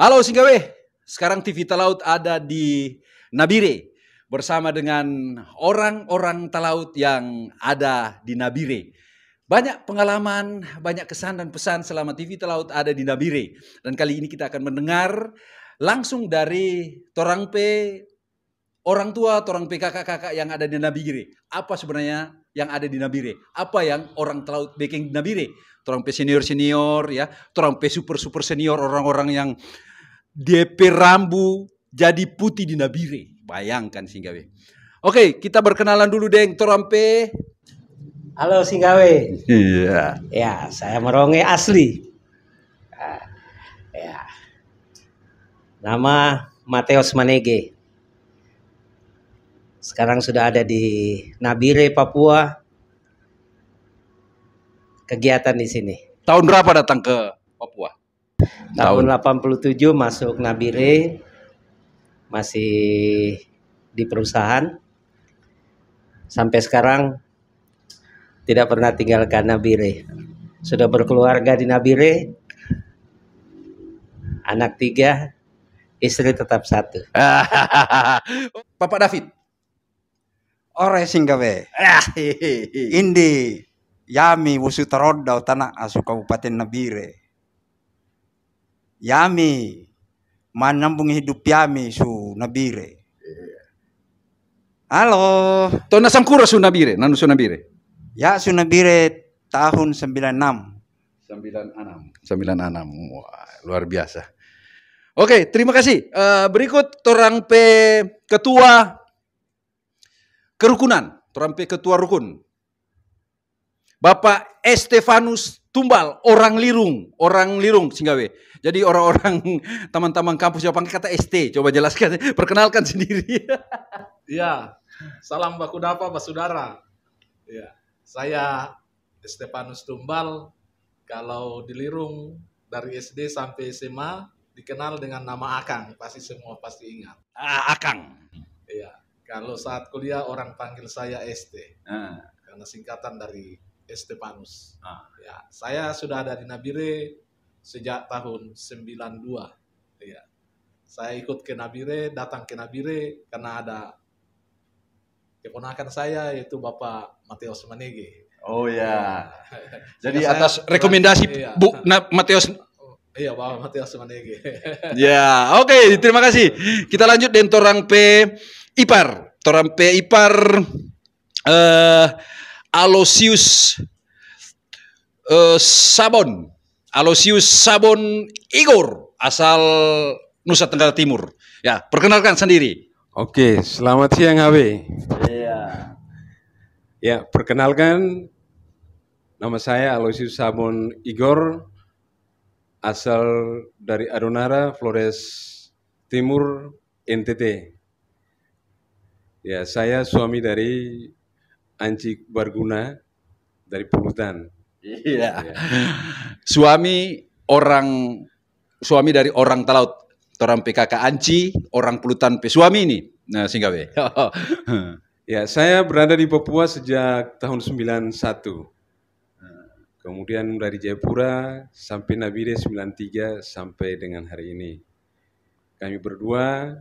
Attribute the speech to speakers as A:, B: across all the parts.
A: Halo Singgawe, sekarang TV Telaut ada di Nabire bersama dengan orang-orang Telaut yang ada di Nabire. Banyak pengalaman, banyak kesan dan pesan selama TV Telaut ada di Nabire. Dan kali ini kita akan mendengar langsung dari Torang P orang tua P kakak-kakak yang ada di Nabire. Apa sebenarnya yang ada di Nabire? Apa yang orang Talaut baking di Nabire? P senior-senior ya, Torang P super-super senior orang-orang yang DP rambu jadi putih di nabire. Bayangkan Singgawe. Oke, kita berkenalan dulu Deng Torampe. Halo Singgawe.
B: Iya. Ya, saya Meronge asli. Ya, ya. Nama Mateos Manege. Sekarang sudah ada di Nabire, Papua. Kegiatan di sini. Tahun berapa datang ke Papua? tahun, tahun 87 masuk Nabire masih di perusahaan sampai sekarang tidak pernah tinggalkan Nabire sudah berkeluarga di Nabire anak tiga istri tetap satu Bapak David
A: ore singgawe ah. indi yami wusu tarodau tanah asu kabupaten Nabire yami manambung hidup yami su nabire iya. Halo. To su sunabire, nanu Nabire? Ya su Nabire tahun 96. 96. 96. Wah, luar biasa. Oke, terima kasih. Uh, berikut torang pe ketua kerukunan, torang pe ketua rukun. Bapak Estefanus Tumbal, orang Lirung, orang Lirung Singgawe. Jadi orang-orang teman-teman kampus yang pakai kata ST, coba jelaskan, perkenalkan sendiri. Iya,
C: salam baku dapa, Pak Saudara. Ya, saya Stepanus Tumbal, kalau dilirung dari SD sampai SMA dikenal dengan nama Akang, pasti semua pasti ingat. Ah, Akang. Iya. Kalau saat kuliah orang panggil saya ST. Ah. Karena singkatan dari Estepanus. Ah. Ya, saya sudah ada di Nabire sejak tahun 92 ya saya ikut ke Nabire datang ke Nabire karena ada keponakan saya yaitu Bapak Matius Manege
A: oh ya
C: jadi saya, atas rekomendasi iya.
A: Bu Mateus oh,
C: Iya, Bapak Matias Manege.
A: ya, oke, okay, terima kasih. Kita lanjut dengan Torang P Ipar. Torang P Ipar eh uh, Alosius uh, eh, Sabon. Aloysius Sabon Igor asal Nusa Tenggara Timur. Ya, perkenalkan sendiri.
D: Oke, selamat siang HW. Iya. Ya, perkenalkan nama saya Aloysius Sabon Igor asal dari Adonara, Flores Timur, NTT. Ya, saya suami dari Anci Barguna dari Pulutan. Iya. iya. suami orang suami dari orang
A: telaut, orang PKK Anci, orang Pulutan P. Suami ini. Nah, Singgawe. Oh.
D: ya, saya berada di Papua sejak tahun 91. Kemudian dari Jayapura sampai Nabire 93 sampai dengan hari ini. Kami berdua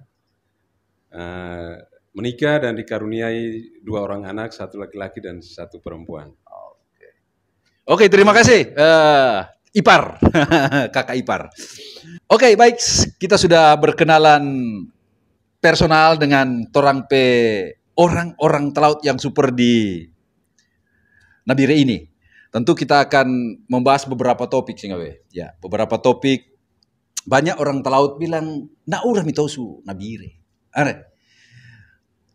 D: uh, menikah dan dikaruniai dua orang anak, satu laki-laki dan satu perempuan. Oke, terima kasih. Uh, Ipar, kakak Ipar.
A: Oke, okay, baik. Kita sudah berkenalan personal dengan Torang P orang-orang telaut yang super di Nabire ini. Tentu kita akan membahas beberapa topik, Singawe. Ya, beberapa topik. Banyak orang telaut bilang, naura mitosu Nabire. Are.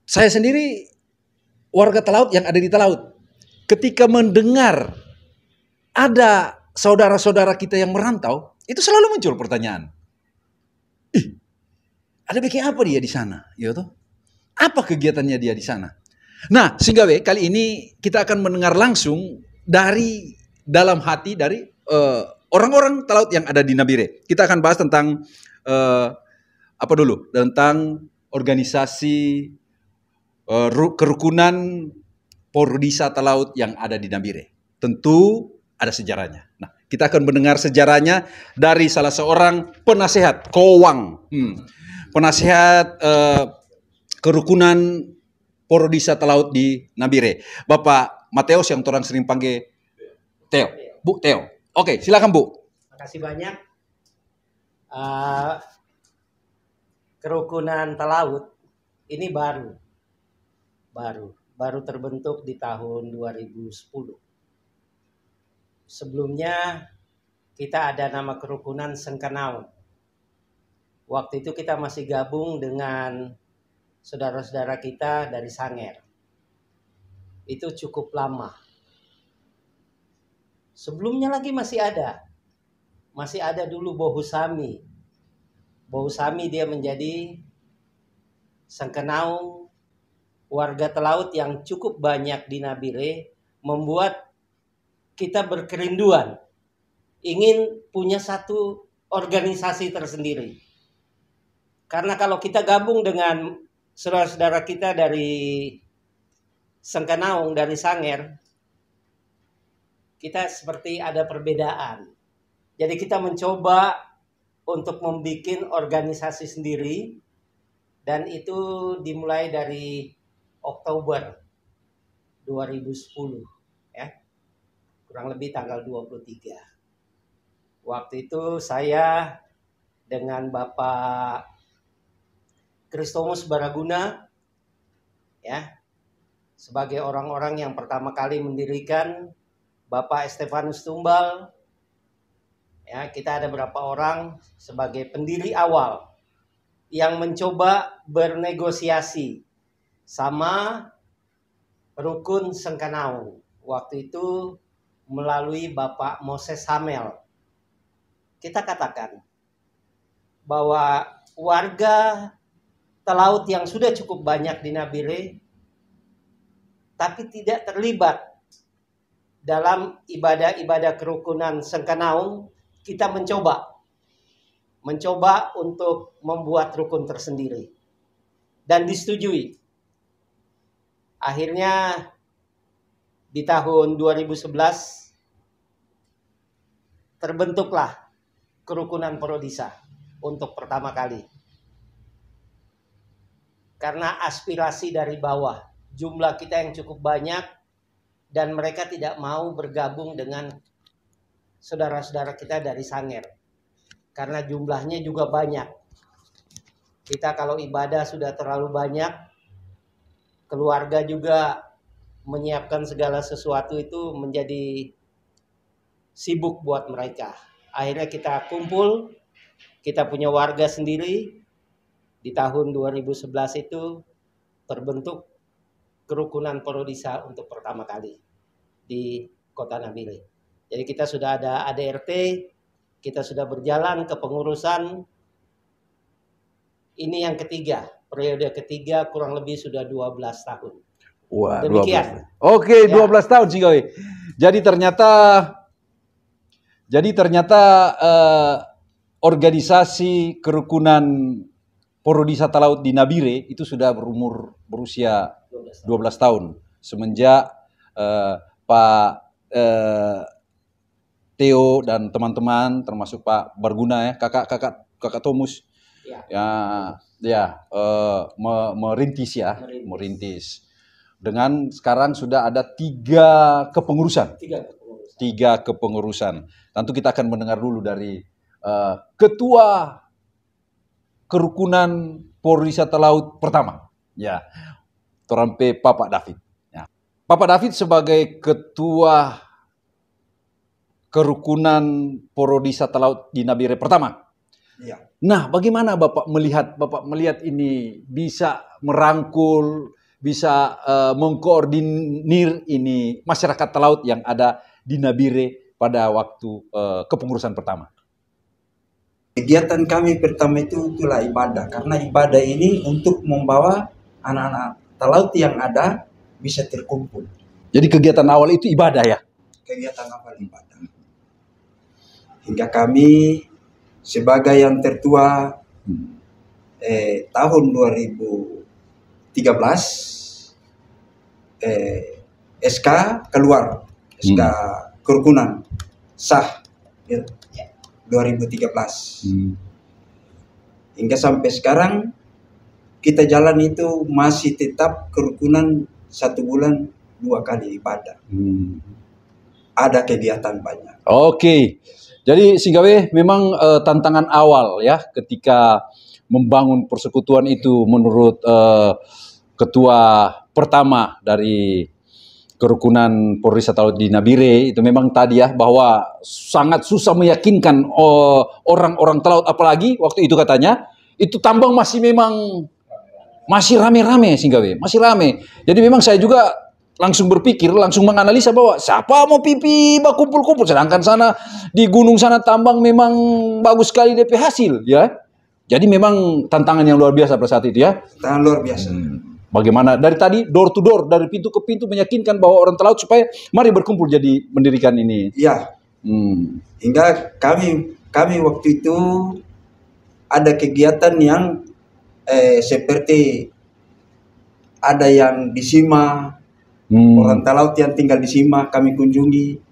A: Saya sendiri warga telaut yang ada di telaut. Ketika mendengar ada saudara-saudara kita yang merantau, itu selalu muncul pertanyaan. Ih, ada bikin apa dia di sana? Ya tuh, Apa kegiatannya dia di sana? Nah, sehingga we, kali ini kita akan mendengar langsung dari dalam hati dari orang eh, orang-orang telaut yang ada di Nabire. Kita akan bahas tentang uh, apa dulu? Tentang organisasi uh, kerukunan Pordisa Talaut yang ada di Nabire. Tentu ada sejarahnya. Nah, kita akan mendengar sejarahnya dari salah seorang penasehat Kowang, hmm. penasehat eh, kerukunan porodisa telaut di Nabire. Bapak Mateos yang orang sering panggil Teo. Bu Teo. Oke, silakan Bu.
B: Terima kasih banyak. Uh, kerukunan Telaut ini baru. Baru. Baru terbentuk di tahun 2010 sebelumnya kita ada nama kerukunan Sengkenau. Waktu itu kita masih gabung dengan saudara-saudara kita dari Sanger. Itu cukup lama. Sebelumnya lagi masih ada. Masih ada dulu Bohusami. Bohusami dia menjadi Sengkenau warga telaut yang cukup banyak di Nabire membuat kita berkerinduan ingin punya satu organisasi tersendiri. Karena kalau kita gabung dengan saudara-saudara kita dari Sengkanaung, dari Sanger, kita seperti ada perbedaan. Jadi kita mencoba untuk membuat organisasi sendiri dan itu dimulai dari Oktober 2010 kurang lebih tanggal 23. Waktu itu saya dengan Bapak Kristomus Baraguna ya sebagai orang-orang yang pertama kali mendirikan Bapak Stefanus Tumbal ya kita ada berapa orang sebagai pendiri awal yang mencoba bernegosiasi sama Rukun Sengkanau. Waktu itu melalui Bapak Moses Hamel. Kita katakan bahwa warga telaut yang sudah cukup banyak di Nabire tapi tidak terlibat dalam ibadah-ibadah kerukunan Sengkanaung, kita mencoba mencoba untuk membuat rukun tersendiri dan disetujui. Akhirnya di tahun 2011 terbentuklah kerukunan Prodisa untuk pertama kali. Karena aspirasi dari bawah, jumlah kita yang cukup banyak dan mereka tidak mau bergabung dengan saudara-saudara kita dari Sanger. Karena jumlahnya juga banyak. Kita kalau ibadah sudah terlalu banyak, keluarga juga menyiapkan segala sesuatu itu menjadi sibuk buat mereka. Akhirnya kita kumpul, kita punya warga sendiri. Di tahun 2011 itu terbentuk kerukunan Parodisa untuk pertama kali di Kota Nabire. Jadi kita sudah ada ADRT, kita sudah berjalan ke pengurusan. Ini yang ketiga, periode ketiga kurang lebih sudah 12 tahun.
A: Wah, Demikian. 12. Oke, ya. 12 tahun kau. Jadi ternyata jadi ternyata eh, organisasi kerukunan Porodisata Laut di Nabire itu sudah berumur berusia 12 tahun, tahun. semenjak eh, Pak eh, Theo dan teman-teman termasuk Pak Barguna ya, kakak-kakak kakak Tomus ya ya, ya uh, merintis ya, merintis. merintis dengan sekarang sudah ada tiga kepengurusan.
D: Tiga kepengurusan.
A: Tiga kepengurusan. Tentu kita akan mendengar dulu dari uh, ketua kerukunan Polri Wisata Laut pertama, ya, Torampe Papa David. Ya. Papa David sebagai ketua kerukunan Porodi Laut di Nabire pertama. Ya. Nah, bagaimana Bapak melihat Bapak melihat ini bisa merangkul bisa uh, mengkoordinir ini masyarakat telaut yang ada di Nabire pada waktu uh, kepengurusan pertama? Kegiatan kami pertama itu itulah ibadah karena ibadah ini untuk membawa anak-anak telaut yang ada bisa terkumpul. Jadi kegiatan awal itu ibadah ya? Kegiatan awal ibadah. Hingga kami sebagai yang tertua hmm. eh, tahun 2000 13 eh, SK keluar SK hmm. kerukunan sah ya, 2013 ya. hmm. hingga sampai sekarang kita jalan itu masih tetap kerukunan satu bulan dua kali ibadah hmm. ada kegiatan banyak oke okay. jadi Singgawe memang uh, tantangan awal ya ketika membangun persekutuan itu menurut uh, ketua pertama dari kerukunan Polri atau di Nabire itu memang tadi ya bahwa sangat susah meyakinkan eh, orang-orang telaut apalagi waktu itu katanya itu tambang masih memang masih rame-rame sehingga masih rame. Jadi memang saya juga langsung berpikir, langsung menganalisa bahwa siapa mau pipi bah kumpul-kumpul sedangkan sana di gunung sana tambang memang bagus sekali DP hasil ya. Jadi memang tantangan yang luar biasa pada saat itu ya. Tantangan luar biasa. Hmm. Bagaimana dari tadi door to door dari pintu ke pintu meyakinkan bahwa orang terlaut supaya mari berkumpul jadi mendirikan ini. Iya. Hmm. Hingga kami kami waktu itu ada kegiatan yang eh, seperti ada yang di Sima, hmm. orang telaut yang tinggal di Sima kami kunjungi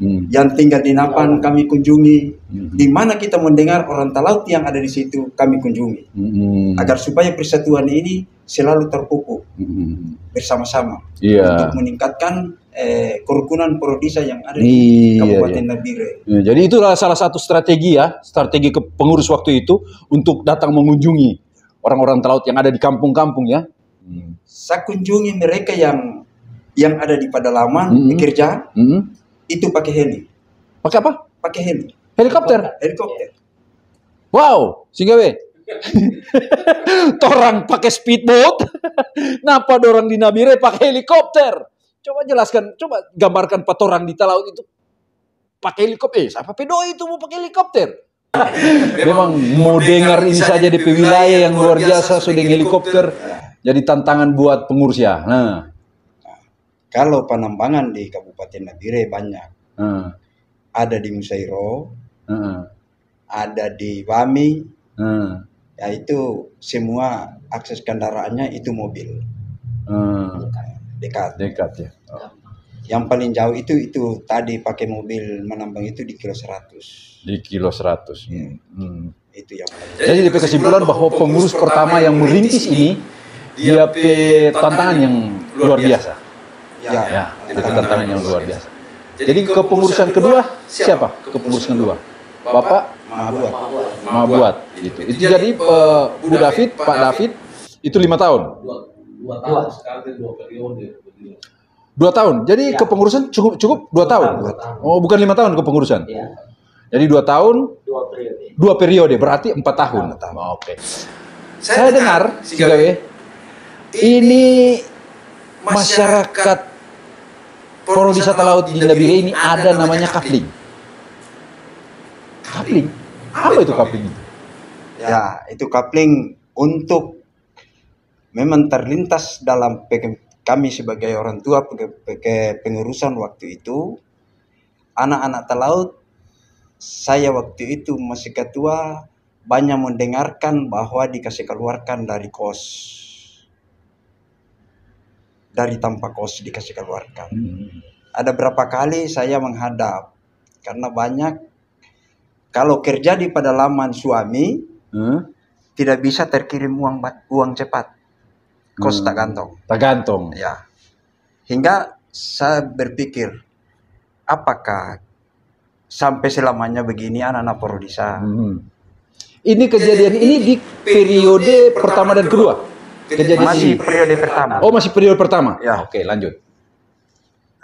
A: hmm. yang tinggal di Napan hmm. kami kunjungi, hmm. di mana kita mendengar orang Talaut yang ada di situ kami kunjungi, hmm. agar supaya persatuan ini selalu terpupuk hmm. bersama-sama yeah. untuk meningkatkan eh, kerukunan Prodisa yang ada di yeah, Kabupaten iya. Nabire. Yeah, jadi itulah salah satu strategi ya, strategi ke pengurus waktu itu untuk datang mengunjungi orang-orang Talaut yang ada di kampung-kampung ya. Hmm. Saya kunjungi mereka yang yang ada di pedalaman, mm -hmm. bekerja, mm -hmm itu pakai heli. Pakai apa? Pakai heli. Helikopter. Helikopter. Wow, sehingga we. Torang pakai speedboat. Napa dorang di Nabire pakai helikopter? Coba jelaskan, coba gambarkan patorang di laut itu pakai helikopter. Eh, siapa pedo itu mau pakai helikopter? Memang mau dengar ini saja di wilayah yang luar biasa, sudah helikopter. Jadi tantangan buat pengurus ya. Nah, kalau penambangan di Kabupaten Nabire banyak. Uh. Ada di Musairo, uh. ada di Wami, uh. ya itu semua akses kendaraannya itu mobil. Uh. Dekat. Dekat ya. Oh. Yang paling jauh itu itu tadi pakai mobil menambang itu di kilo 100. Di kilo 100. Hmm. Iya. Hmm. Itu yang paling. Jadi kesimpulan bahwa pengurus pertama yang merintis ini dia tantangan yang luar biasa. Ya ya, ya, ya itu tantangan yang luar biasa. Jadi kepengurusan kedua siapa? Kepengurusan kedua. Bapak Mabuat. Mabuat gitu. Itu jadi uh, Bu David, Pak David itu lima tahun.
D: Dua, dua tahun sekarang dua
C: periode.
A: Dua tahun. Jadi ya. kepengurusan cukup cukup dua, dua tahun. tahun. Oh, bukan lima tahun kepengurusan. Ya. Jadi dua tahun. Dua periode. Dua periode berarti empat tahun. oh, Oke. Okay. Saya, Saya dengar, Sigawe, ya? ini masyarakat forum wisata laut di Nabire ini ada namanya kapling. Kapling? Apa itu kapling itu? Ya, itu kapling untuk memang terlintas dalam kami sebagai orang tua sebagai pengurusan waktu itu anak-anak telaut saya waktu itu masih ketua banyak mendengarkan bahwa dikasih keluarkan dari kos dari tanpa kos dikasih keluarkan. Hmm. Ada berapa kali saya menghadap karena banyak kalau kerja di pedalaman suami hmm? tidak bisa terkirim uang uang cepat. Kos hmm. tak gantung. Tak gantung. Ya. Hingga saya berpikir apakah sampai selamanya begini anak-anak Prodisa. Hmm. Ini kejadian ini di periode pertama dan kedua. Kejadian masih ini. periode pertama. Oh, masih periode pertama. Ya. Oke, lanjut.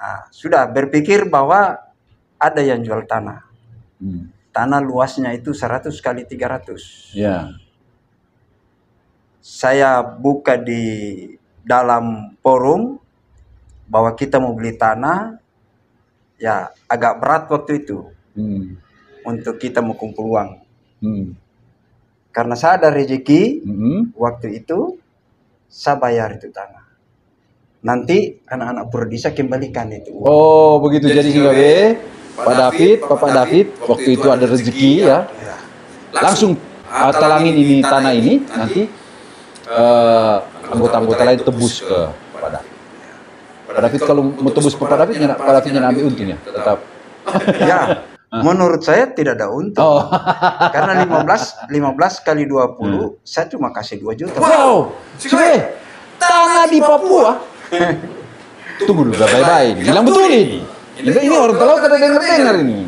A: Nah, sudah berpikir bahwa ada yang jual tanah. Hmm. Tanah luasnya itu 100 kali 300. Ya. Saya buka di dalam forum bahwa kita mau beli tanah ya agak berat waktu itu hmm. untuk kita mau kumpul uang hmm. karena saya ada rezeki hmm. waktu itu saya bayar itu tanah. Nanti anak-anak Purdisa kembalikan itu. Uang. Oh, begitu jadi, jadi Pak David, Bapak David, David waktu itu ada rezeki ya. ya. Langsung, ah, talangin ini tanah ini, ini nanti eh, anggota-anggota uh, lain tebus ke Pak David. Pak David kalau mau tebus ke Pak David, Pak David ambil untungnya tetap. Ya. Menurut saya tidak ada untung. Oh. Karena 15 15 kali 20 hmm. saya cuma kasih 2 juta. Wow. Cuy, tanah di Papua. Tunggu dulu, bye-bye. Bilang betul ini. Ini, ini orang tahu kada dengar-dengar ini.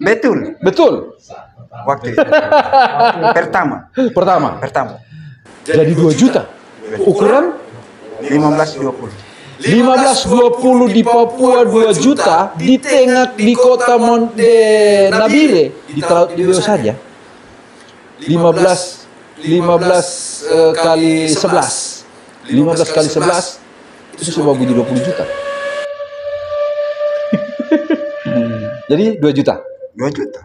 A: Betul. Betul. Waktu itu. Pertama. Pertama. Pertama. Jadi 2 juta. Ukuran 15 20. 15-20 di Papua 2 juta di tengah di kota Monte Nabire di Laut di Deo saja 15 15 eh, kali 11 15 kali 11 itu cuma bunyi 20 juta jadi 2 juta 2 juta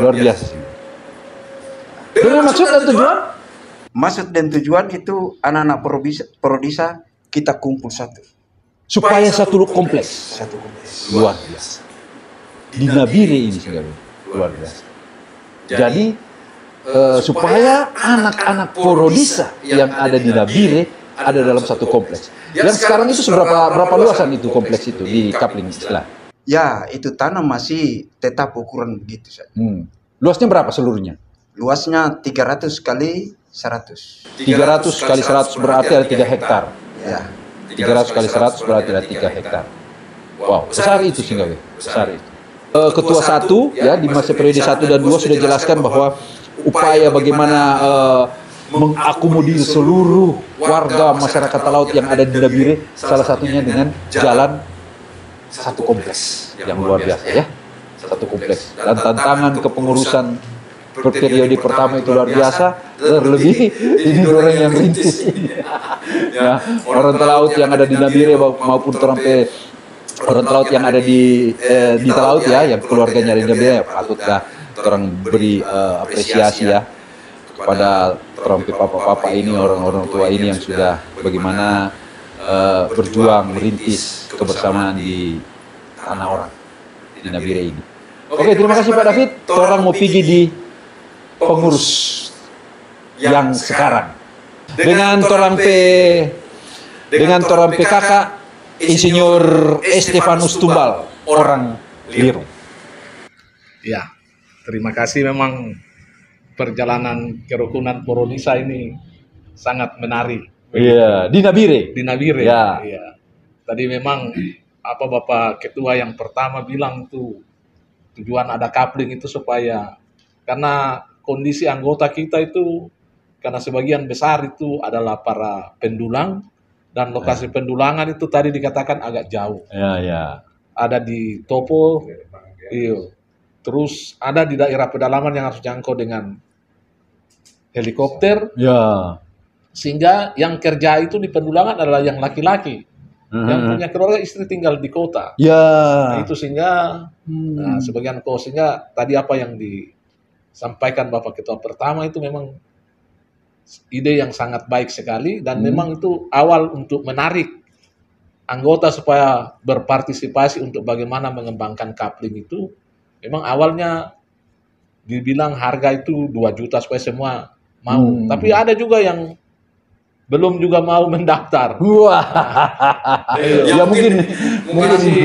A: luar biasa dengan maksud dan tujuan maksud dan tujuan itu anak-anak prodisa, kita kumpul satu supaya satu kompleks satu kompleks luar biasa di Nabire ini saudara luar biasa jadi eh, eh, supaya anak-anak Prodisa yang ada di Nabire ada dalam satu kompleks Dan sekarang itu seberapa berapa luasan itu kompleks itu di Kapling istilah ya itu tanah masih tetap ukuran begitu saja hmm. luasnya berapa seluruhnya luasnya 300 kali 100. 300 kali 100 berarti ada 3 hektar. Ya. 300 kali 100 berarti ada 3 hektar. Wow, besar itu sih Singgawi, besar itu. Ketua eh, satu ya, ya di masa periode satu dan dua sudah jelaskan bahwa upaya bagaimana uh, mengakomodir seluruh warga masyarakat laut yang ada di Dabire salah satunya dengan jalan
D: satu kompleks
A: yang luar biasa ya satu kompleks dan tantangan kepengurusan periode pertama itu luar biasa, terlebih ini orang yang rintis. Ya, ya, orang telaut yang ada di Nabire maupun terampe orang telaut yang ada di eh, di eh, telaut ya, ya yang keluarganya di Nabire ya, patutlah orang beri uh, apresiasi ya kepada terampe papa-papa ini orang-orang tua ini yang sudah bagaimana uh, berjuang merintis kebersamaan di tanah orang di Nabire ini. Oke, terima kasih Pak David. Orang mau pergi di pengurus yang, sekarang. Dengan Torang P dengan Torang PKK Insinyur Estefanus Tumbal orang
C: Liru. Ya,
A: terima kasih memang
C: perjalanan kerukunan Poronisa ini sangat menarik.
D: Iya, di
C: Nabire. Di Nabire. Ya. ya. Tadi memang apa Bapak Ketua yang pertama bilang tuh tujuan ada kapling itu supaya karena kondisi anggota kita itu karena sebagian besar itu adalah para pendulang dan lokasi ya. pendulangan itu tadi dikatakan agak jauh. Ya, ya. Ada di Topo, ya, iyo. Terus ada di daerah pedalaman yang harus jangkau dengan helikopter. Ya. Sehingga yang kerja itu di pendulangan adalah yang laki-laki.
D: -hmm. yang hmm, hmm. punya
C: keluarga istri tinggal di kota. Ya. Nah, itu sehingga hmm. nah, sebagian kos sehingga tadi apa yang di sampaikan Bapak Ketua pertama itu memang ide yang sangat baik sekali dan hmm. memang itu awal untuk menarik anggota supaya berpartisipasi untuk bagaimana mengembangkan kapling itu memang awalnya dibilang harga itu 2 juta supaya semua mau hmm. tapi ada juga yang belum juga mau mendaftar. Wah. ya, ya mungkin mungkin masih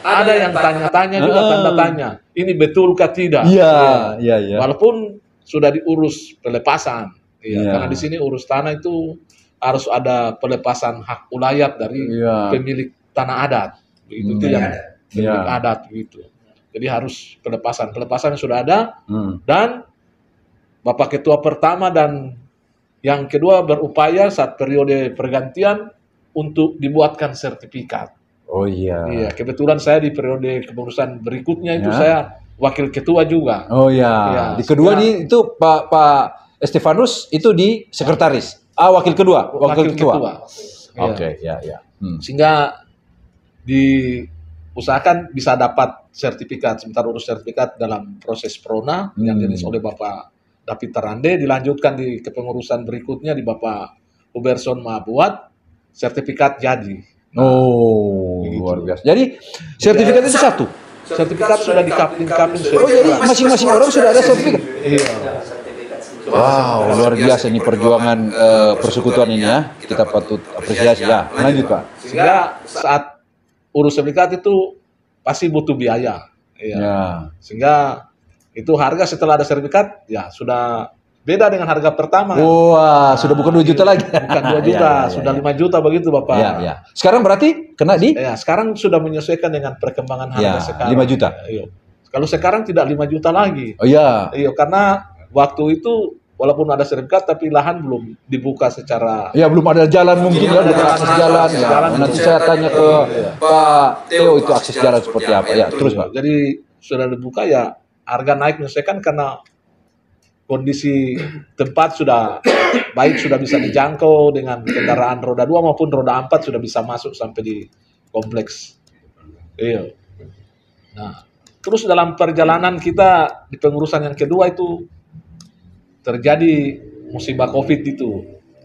C: ada yang tanya-tanya juga ah. tanda tanya. Ini betulkah tidak? Iya, iya, iya, iya. Walaupun sudah diurus pelepasan. Iya, ya. karena di sini urus tanah itu harus ada pelepasan hak ulayat dari ya. pemilik tanah adat. Itu hmm. yang pemilik ya. adat gitu. Jadi harus pelepasan. Pelepasan sudah ada hmm. dan Bapak Ketua pertama dan yang kedua berupaya saat periode pergantian untuk dibuatkan sertifikat.
D: Oh iya. Iya,
C: kebetulan saya di periode
A: kepengurusan berikutnya itu ya. saya wakil ketua juga.
D: Oh iya. Ya, di kedua ini nih
A: itu Pak Pak Estefanus itu di sekretaris. Ah wakil kedua, wakil, wakil ketua. ketua.
D: Iya. Oke, okay, ya ya. ya.
A: Hmm. Sehingga usahakan bisa
C: dapat sertifikat, sementara urus sertifikat dalam proses prona hmm. yang jenis oleh Bapak David Terande dilanjutkan di kepengurusan berikutnya di Bapak Uberson Mabuat sertifikat jadi.
A: Oh, nah, oh, begitu. luar gitu. biasa. Jadi sertifikat itu satu.
C: Sertifikat, sudah di kapling kapling Oh, jadi iya. masing-masing orang sudah ada sertifikat.
A: Iya. Wow, luar biasa ini perjuangan uh, persekutuan ini ya. ya. Kita patut apresiasi ya. ya. Lanjut Pak.
C: Sehingga saat urus sertifikat itu pasti butuh biaya. Iya. Ya. Sehingga itu harga setelah ada sertifikat ya sudah beda dengan harga pertama. Wah,
A: wow, nah, sudah bukan 2 juta iya, iya. lagi. Bukan 2 juta, ya, ya, sudah
C: ya. 5 iya. juta begitu Bapak. Ya, ya. Sekarang berarti kena di Ya, sekarang sudah menyesuaikan dengan perkembangan harga ya, sekarang. 5 juta. Iya. Kalau sekarang tidak 5 juta lagi. Oh iya. Iya, karena waktu itu walaupun ada sertifikat tapi lahan belum dibuka secara
A: Iya, belum ada jalan mungkin ya, ada akses jalan, jalan, ya. nanti saya tanya ke ya. Pak Teo itu akses jalan seperti apa ya terus Pak
C: jadi sudah dibuka ya harga naik menyesuaikan karena kondisi tempat sudah baik sudah bisa dijangkau dengan kendaraan roda dua maupun roda empat sudah bisa masuk sampai di kompleks.
A: Iya.
D: Nah,
C: terus dalam perjalanan kita di pengurusan yang kedua itu terjadi musibah COVID itu.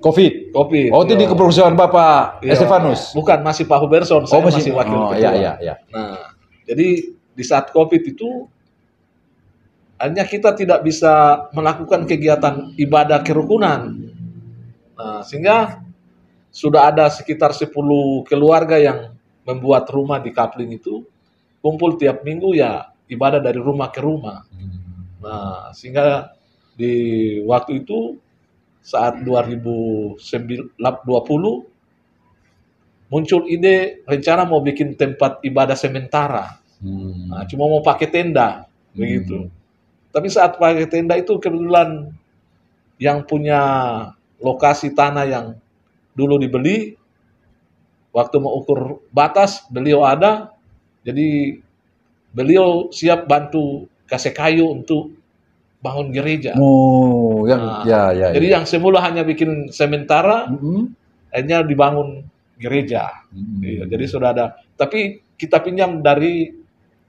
C: COVID. COVID. Oh, itu di iya. kepengurusan Bapak iya. Estefanus. Bukan, masih Pak Huberson. Oh, saya oh, masih, masih wakil oh, ketua. Iya, iya, iya, Nah, jadi di saat COVID itu hanya kita tidak bisa melakukan kegiatan ibadah kerukunan. Nah, sehingga sudah ada sekitar 10 keluarga yang membuat rumah di Kapling itu, kumpul tiap minggu ya ibadah dari rumah ke rumah. Nah, sehingga di waktu itu saat 2020 muncul ide rencana mau bikin tempat ibadah sementara. Hmm. Nah, cuma mau pakai tenda hmm. begitu. Tapi saat pakai tenda itu kebetulan yang punya lokasi tanah yang dulu dibeli, waktu mau ukur batas beliau ada, jadi beliau siap bantu kasih kayu untuk bangun gereja.
A: Oh, yang,
C: nah, ya, ya, Jadi ya. yang semula hanya bikin sementara, mm -hmm. akhirnya dibangun gereja. Mm -hmm. Jadi sudah ada. Tapi kita pinjam dari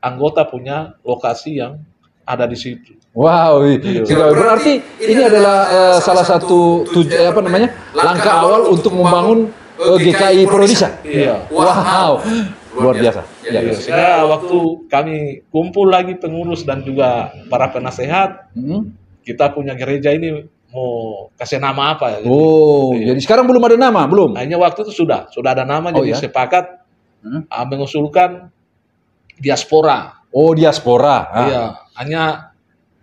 C: anggota punya lokasi yang ada di situ.
A: Wow, iya.
C: berarti, berarti
A: ini adalah uh, salah satu tuj apa namanya langkah awal untuk membangun uh, GKI Prodisa. Iya. Wow, luar biasa. Ya, ya. Sehingga waktu
C: kami kumpul lagi pengurus dan juga para penasehat, hmm? kita punya gereja ini mau kasih nama apa ya? Jadi,
A: oh, iya. jadi sekarang belum ada nama, belum? Hanya waktu
C: itu sudah, sudah ada nama, oh, jadi ya? sepakat hmm? Ah, mengusulkan diaspora.
A: Oh, diaspora. Ah. Iya
C: hanya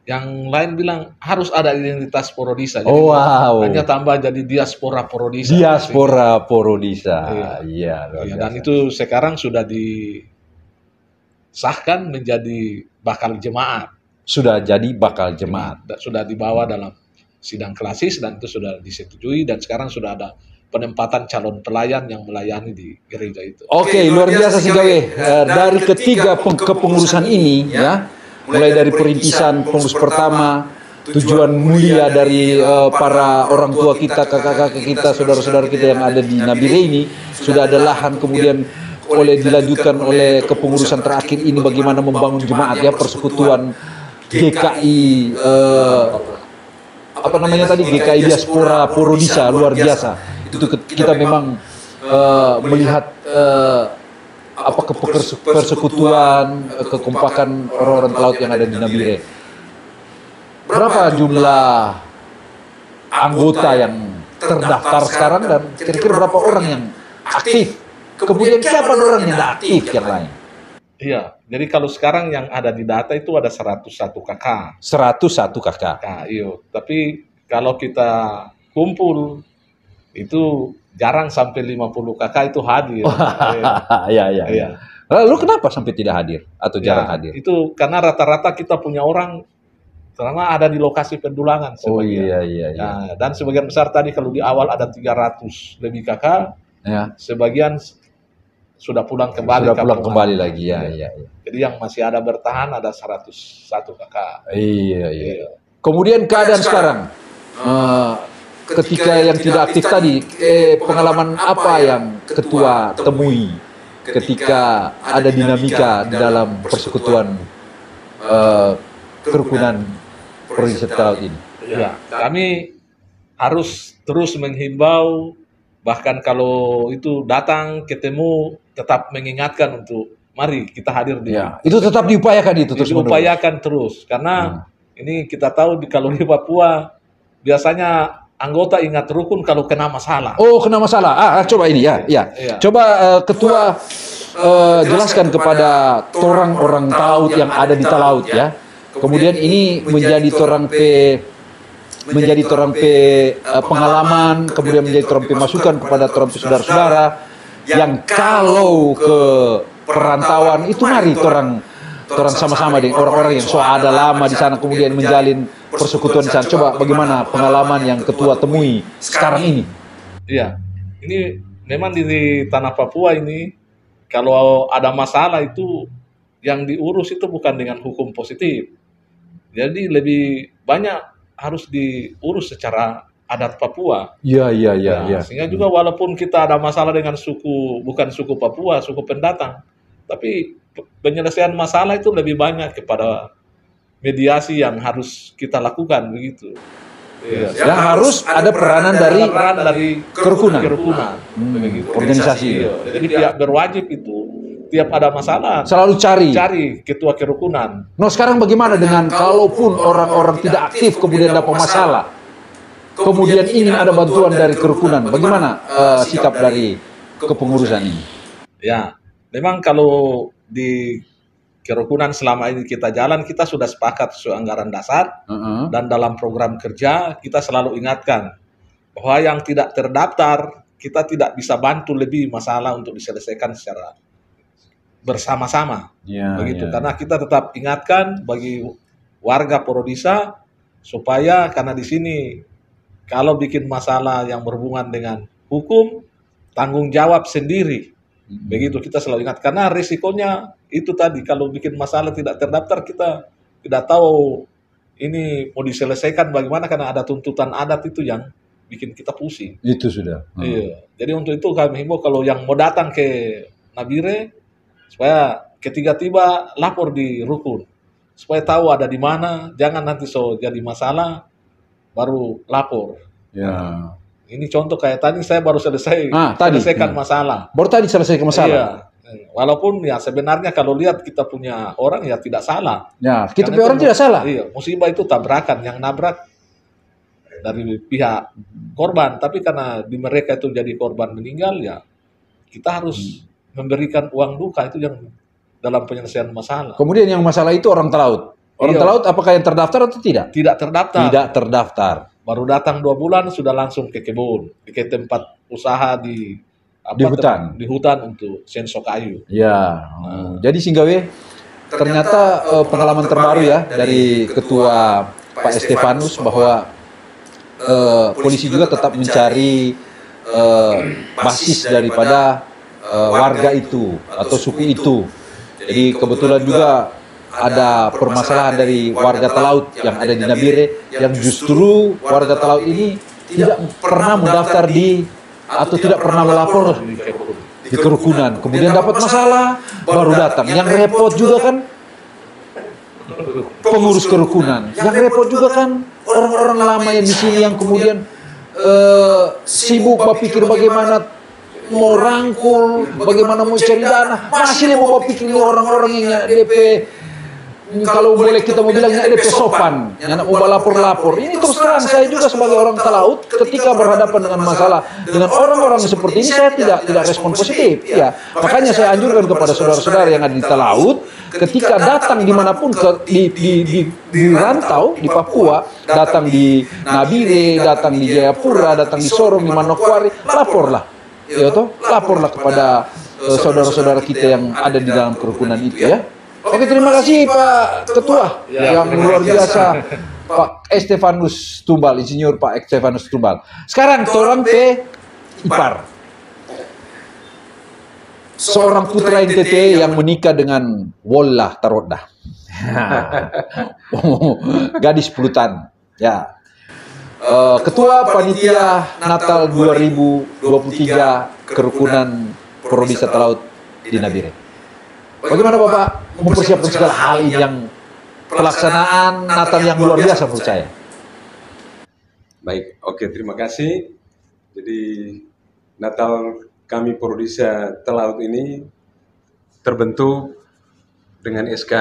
C: yang lain bilang harus ada identitas Porodisa. Jadi oh, wow. Hanya tambah jadi diaspora Porodisa. Diaspora
A: iya. Porodisa. Iya.
C: Ya, dan itu sekarang sudah disahkan menjadi bakal jemaat. Sudah jadi bakal jemaat. Sudah dibawa dalam sidang klasis dan itu sudah disetujui dan sekarang sudah ada penempatan calon pelayan yang melayani di gereja itu. Oke, okay, luar biasa sih eh, gawe
A: Dari ketiga kepengurusan ini ya, ya mulai dari perintisan pengurus pertama, tujuan mulia dari uh, para orang tua kita, kakak-kakak kita, saudara-saudara kita yang ada di Nabire ini sudah ada lahan kemudian oleh dilanjutkan oleh kepengurusan terakhir ini bagaimana membangun jemaat ya persekutuan GKI uh, eh, apa namanya tadi GKI diaspora purudisa luar biasa itu kita memang uh, melihat uh, apa ke kekompakan orang-orang laut yang ada di Nabire. Berapa jumlah anggota yang terdaftar sekarang dan kira-kira berapa orang yang aktif? Kemudian siapa orang yang aktif yang lain?
C: Iya, jadi kalau sekarang yang ada di data itu ada 101 KK. 101 KK. Nah, iya, tapi kalau kita kumpul itu jarang sampai 50 kakak itu hadir. Iya, iya, iya. Iya.
A: Lalu kenapa sampai tidak hadir
C: atau ya, jarang hadir? Itu karena rata-rata kita punya orang karena ada di lokasi pendulangan
D: oh, sebagian. Oh iya iya iya. Nah,
C: dan sebagian besar tadi kalau di awal ada 300 lebih kakak, ya. sebagian sudah pulang kembali sudah pulang kembali lagi ya, ya iya. Jadi yang masih ada bertahan ada 101 kakak. Iya iya. iya.
A: Kemudian keadaan sekarang, sekarang uh, ketika yang tidak aktif tadi, eh, pengalaman apa yang ketua temui ketika ada dinamika dalam persekutuan uh, kerukunan Provinsi ini?
C: Ya, kami harus terus menghimbau, bahkan kalau itu datang ketemu tetap mengingatkan untuk mari kita hadir di. Ya,
A: itu tetap diupayakan itu terus. Diupayakan
C: terus karena hmm. ini kita tahu di kalau di Papua biasanya anggota ingat rukun kalau kena masalah.
A: Oh, kena masalah. Ah, ah coba ini ya, ya. ya. Coba uh, ketua uh, jelaskan kepada torang orang taut yang ada di talaut ya. ya. Kemudian ini menjadi torang p menjadi torang p pengalaman, kemudian menjadi torang p masukan kepada torang p saudara-saudara yang kalau ke perantauan itu mari torang torang sama-sama dengan orang-orang yang so ada lama di sana kemudian menjalin persekutuan saat coba bagaimana pengalaman yang ketua temui sekarang ini? Iya,
C: ini memang di tanah Papua ini kalau ada masalah itu yang diurus itu bukan dengan hukum positif. Jadi lebih banyak harus diurus secara adat Papua.
A: Iya, iya, iya. Nah, ya. Sehingga
C: juga walaupun kita ada masalah dengan suku, bukan suku Papua, suku pendatang, tapi penyelesaian masalah itu lebih banyak kepada mediasi yang harus kita lakukan begitu.
A: Yes. Ya, ya harus ada peranan dari peran dari kerukunan, kerukunan
C: hmm, organisasi. Ya. Jadi tiap berwajib itu tiap ada masalah selalu cari cari
A: ketua kerukunan. Nah sekarang bagaimana dengan kalaupun orang-orang tidak aktif kemudian ada masalah, kemudian ingin ada bantuan dari kerukunan, bagaimana uh, sikap dari kepengurusan ini?
C: Ya, memang kalau di kerukunan selama ini kita jalan kita sudah sepakat sesuai anggaran dasar
D: uh -huh. dan
C: dalam program kerja kita selalu ingatkan bahwa yang tidak terdaftar kita tidak bisa bantu lebih masalah untuk diselesaikan secara bersama-sama
D: yeah, begitu yeah. karena
C: kita tetap ingatkan bagi warga Porodisa supaya karena di sini kalau bikin masalah yang berhubungan dengan hukum tanggung jawab sendiri hmm. begitu kita selalu ingat karena risikonya itu tadi kalau bikin masalah tidak terdaftar kita tidak tahu ini mau diselesaikan bagaimana karena ada tuntutan adat itu yang bikin kita pusing.
D: Itu sudah. Hmm. Iya.
C: Jadi untuk itu kami himbau kalau yang mau datang ke Nabire supaya ketika tiba lapor di rukun supaya tahu ada di mana, jangan nanti so jadi masalah baru lapor.
D: Ya.
C: Ini contoh kayak tadi saya baru selesai ah, tadi. selesaikan ya. masalah.
A: Baru tadi selesaikan masalah. Iya.
C: Walaupun ya sebenarnya kalau lihat kita punya orang ya tidak salah.
A: Ya, kita punya orang tidak salah.
C: Iya, musibah itu tabrakan yang nabrak dari pihak korban, tapi karena di mereka itu jadi korban meninggal ya kita harus hmm. memberikan uang duka itu yang dalam penyelesaian masalah.
A: Kemudian yang masalah itu orang terlaut. Orang iya. terlaut
C: apakah yang terdaftar atau tidak? Tidak terdaftar.
A: Tidak terdaftar.
C: Baru datang dua bulan sudah langsung ke kebun, ke tempat usaha di apa, di hutan di hutan untuk senso kayu
A: ya nah. jadi Singgawe ternyata, ternyata eh, eh, pengalaman terbaru ya, ya dari ketua Pak Estefanus bahwa uh, polisi juga tetap mencari uh, basis daripada uh, warga itu atau suku itu jadi kebetulan juga ada permasalahan dari warga telaut yang ada di Nabire yang justru warga telaut ini tidak pernah mendaftar di atau tidak pernah melapor di kerukunan, kemudian dapat masalah baru datang. Yang repot juga kan, kan pengurus kerukunan. Yang repot juga kan, kan orang-orang lama yang di sini yang kemudian uh, sibuk eh, berpikir bagaimana mau rangkul, bagaimana mau cari dana, masih mau berpikir orang-orang yang DP Hmm, kalau boleh kita mau bilang ini ada pesopan, yang ubah lapor-lapor. Ini terus terang saya juga sebagai orang telaut, ketika berhadapan dengan masalah dengan orang-orang seperti ini saya tidak tidak respon positif. Ya, ya makanya saya anjurkan kepada saudara-saudara yang ada di telaut, ketika datang dimanapun ke, di, di, di, di rantau di Papua, datang di Nabire, datang di Jayapura, datang di Sorong, di Manokwari, laporlah. Ya toh, laporlah kepada eh, saudara-saudara kita yang ada di dalam kerukunan itu ya. Oke, terima kasih Pak Ketua ya, yang luar biasa. Pak Estefanus Tumbal, insinyur Pak Estefanus Tumbal. Sekarang seorang ke Ipar. Seorang putra NTT yang menikah dengan Wola Tarodah. Oh, gadis pelutan. Ya. Eh, Ketua Panitia Natal 2023 Kerukunan Prodi Laut di Nabire. Oh, Bagaimana Bapak mempersiapkan segala hal yang pelaksanaan Natal yang luar biasa menurut saya?
D: Baik, oke terima kasih. Jadi Natal kami Prodisa Telaut ini terbentuk dengan SK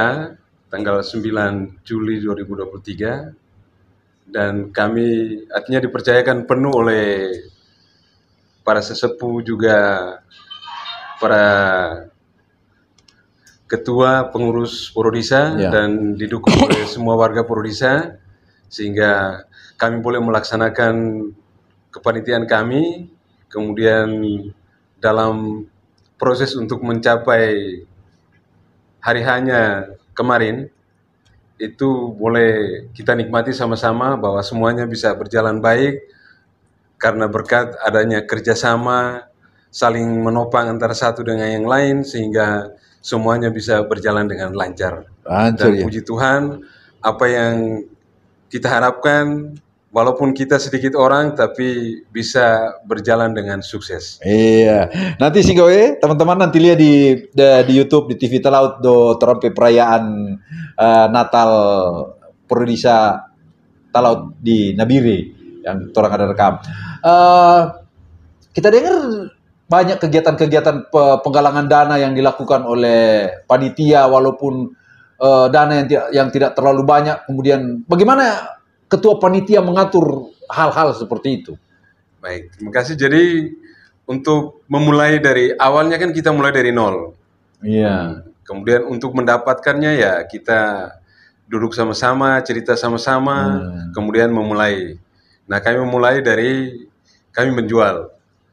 D: tanggal 9 Juli 2023 dan kami artinya dipercayakan penuh oleh para sesepuh juga para ketua pengurus Purudisa ya. dan didukung oleh semua warga Purudisa, sehingga kami boleh melaksanakan kepanitiaan kami kemudian dalam proses untuk mencapai hari hanya kemarin itu boleh kita nikmati sama-sama bahwa semuanya bisa berjalan baik karena berkat adanya kerjasama saling menopang antara satu dengan yang lain sehingga semuanya bisa berjalan dengan lancar. Lancar Dan ya. puji Tuhan, apa yang kita harapkan walaupun kita sedikit orang tapi bisa berjalan dengan sukses.
A: Iya. Nanti sih gue teman-teman nanti lihat di, di YouTube di TV Telaut do terampe perayaan uh, Natal Prodisa Talaut di Nabire yang orang ada rekam. Uh, kita dengar banyak kegiatan-kegiatan penggalangan dana yang dilakukan oleh panitia walaupun uh, dana yang tidak yang tidak terlalu banyak kemudian bagaimana ketua panitia
D: mengatur hal-hal seperti itu baik terima kasih jadi untuk memulai dari awalnya kan kita mulai dari nol iya kemudian untuk mendapatkannya ya kita duduk sama-sama cerita sama-sama hmm. kemudian memulai nah kami memulai dari kami menjual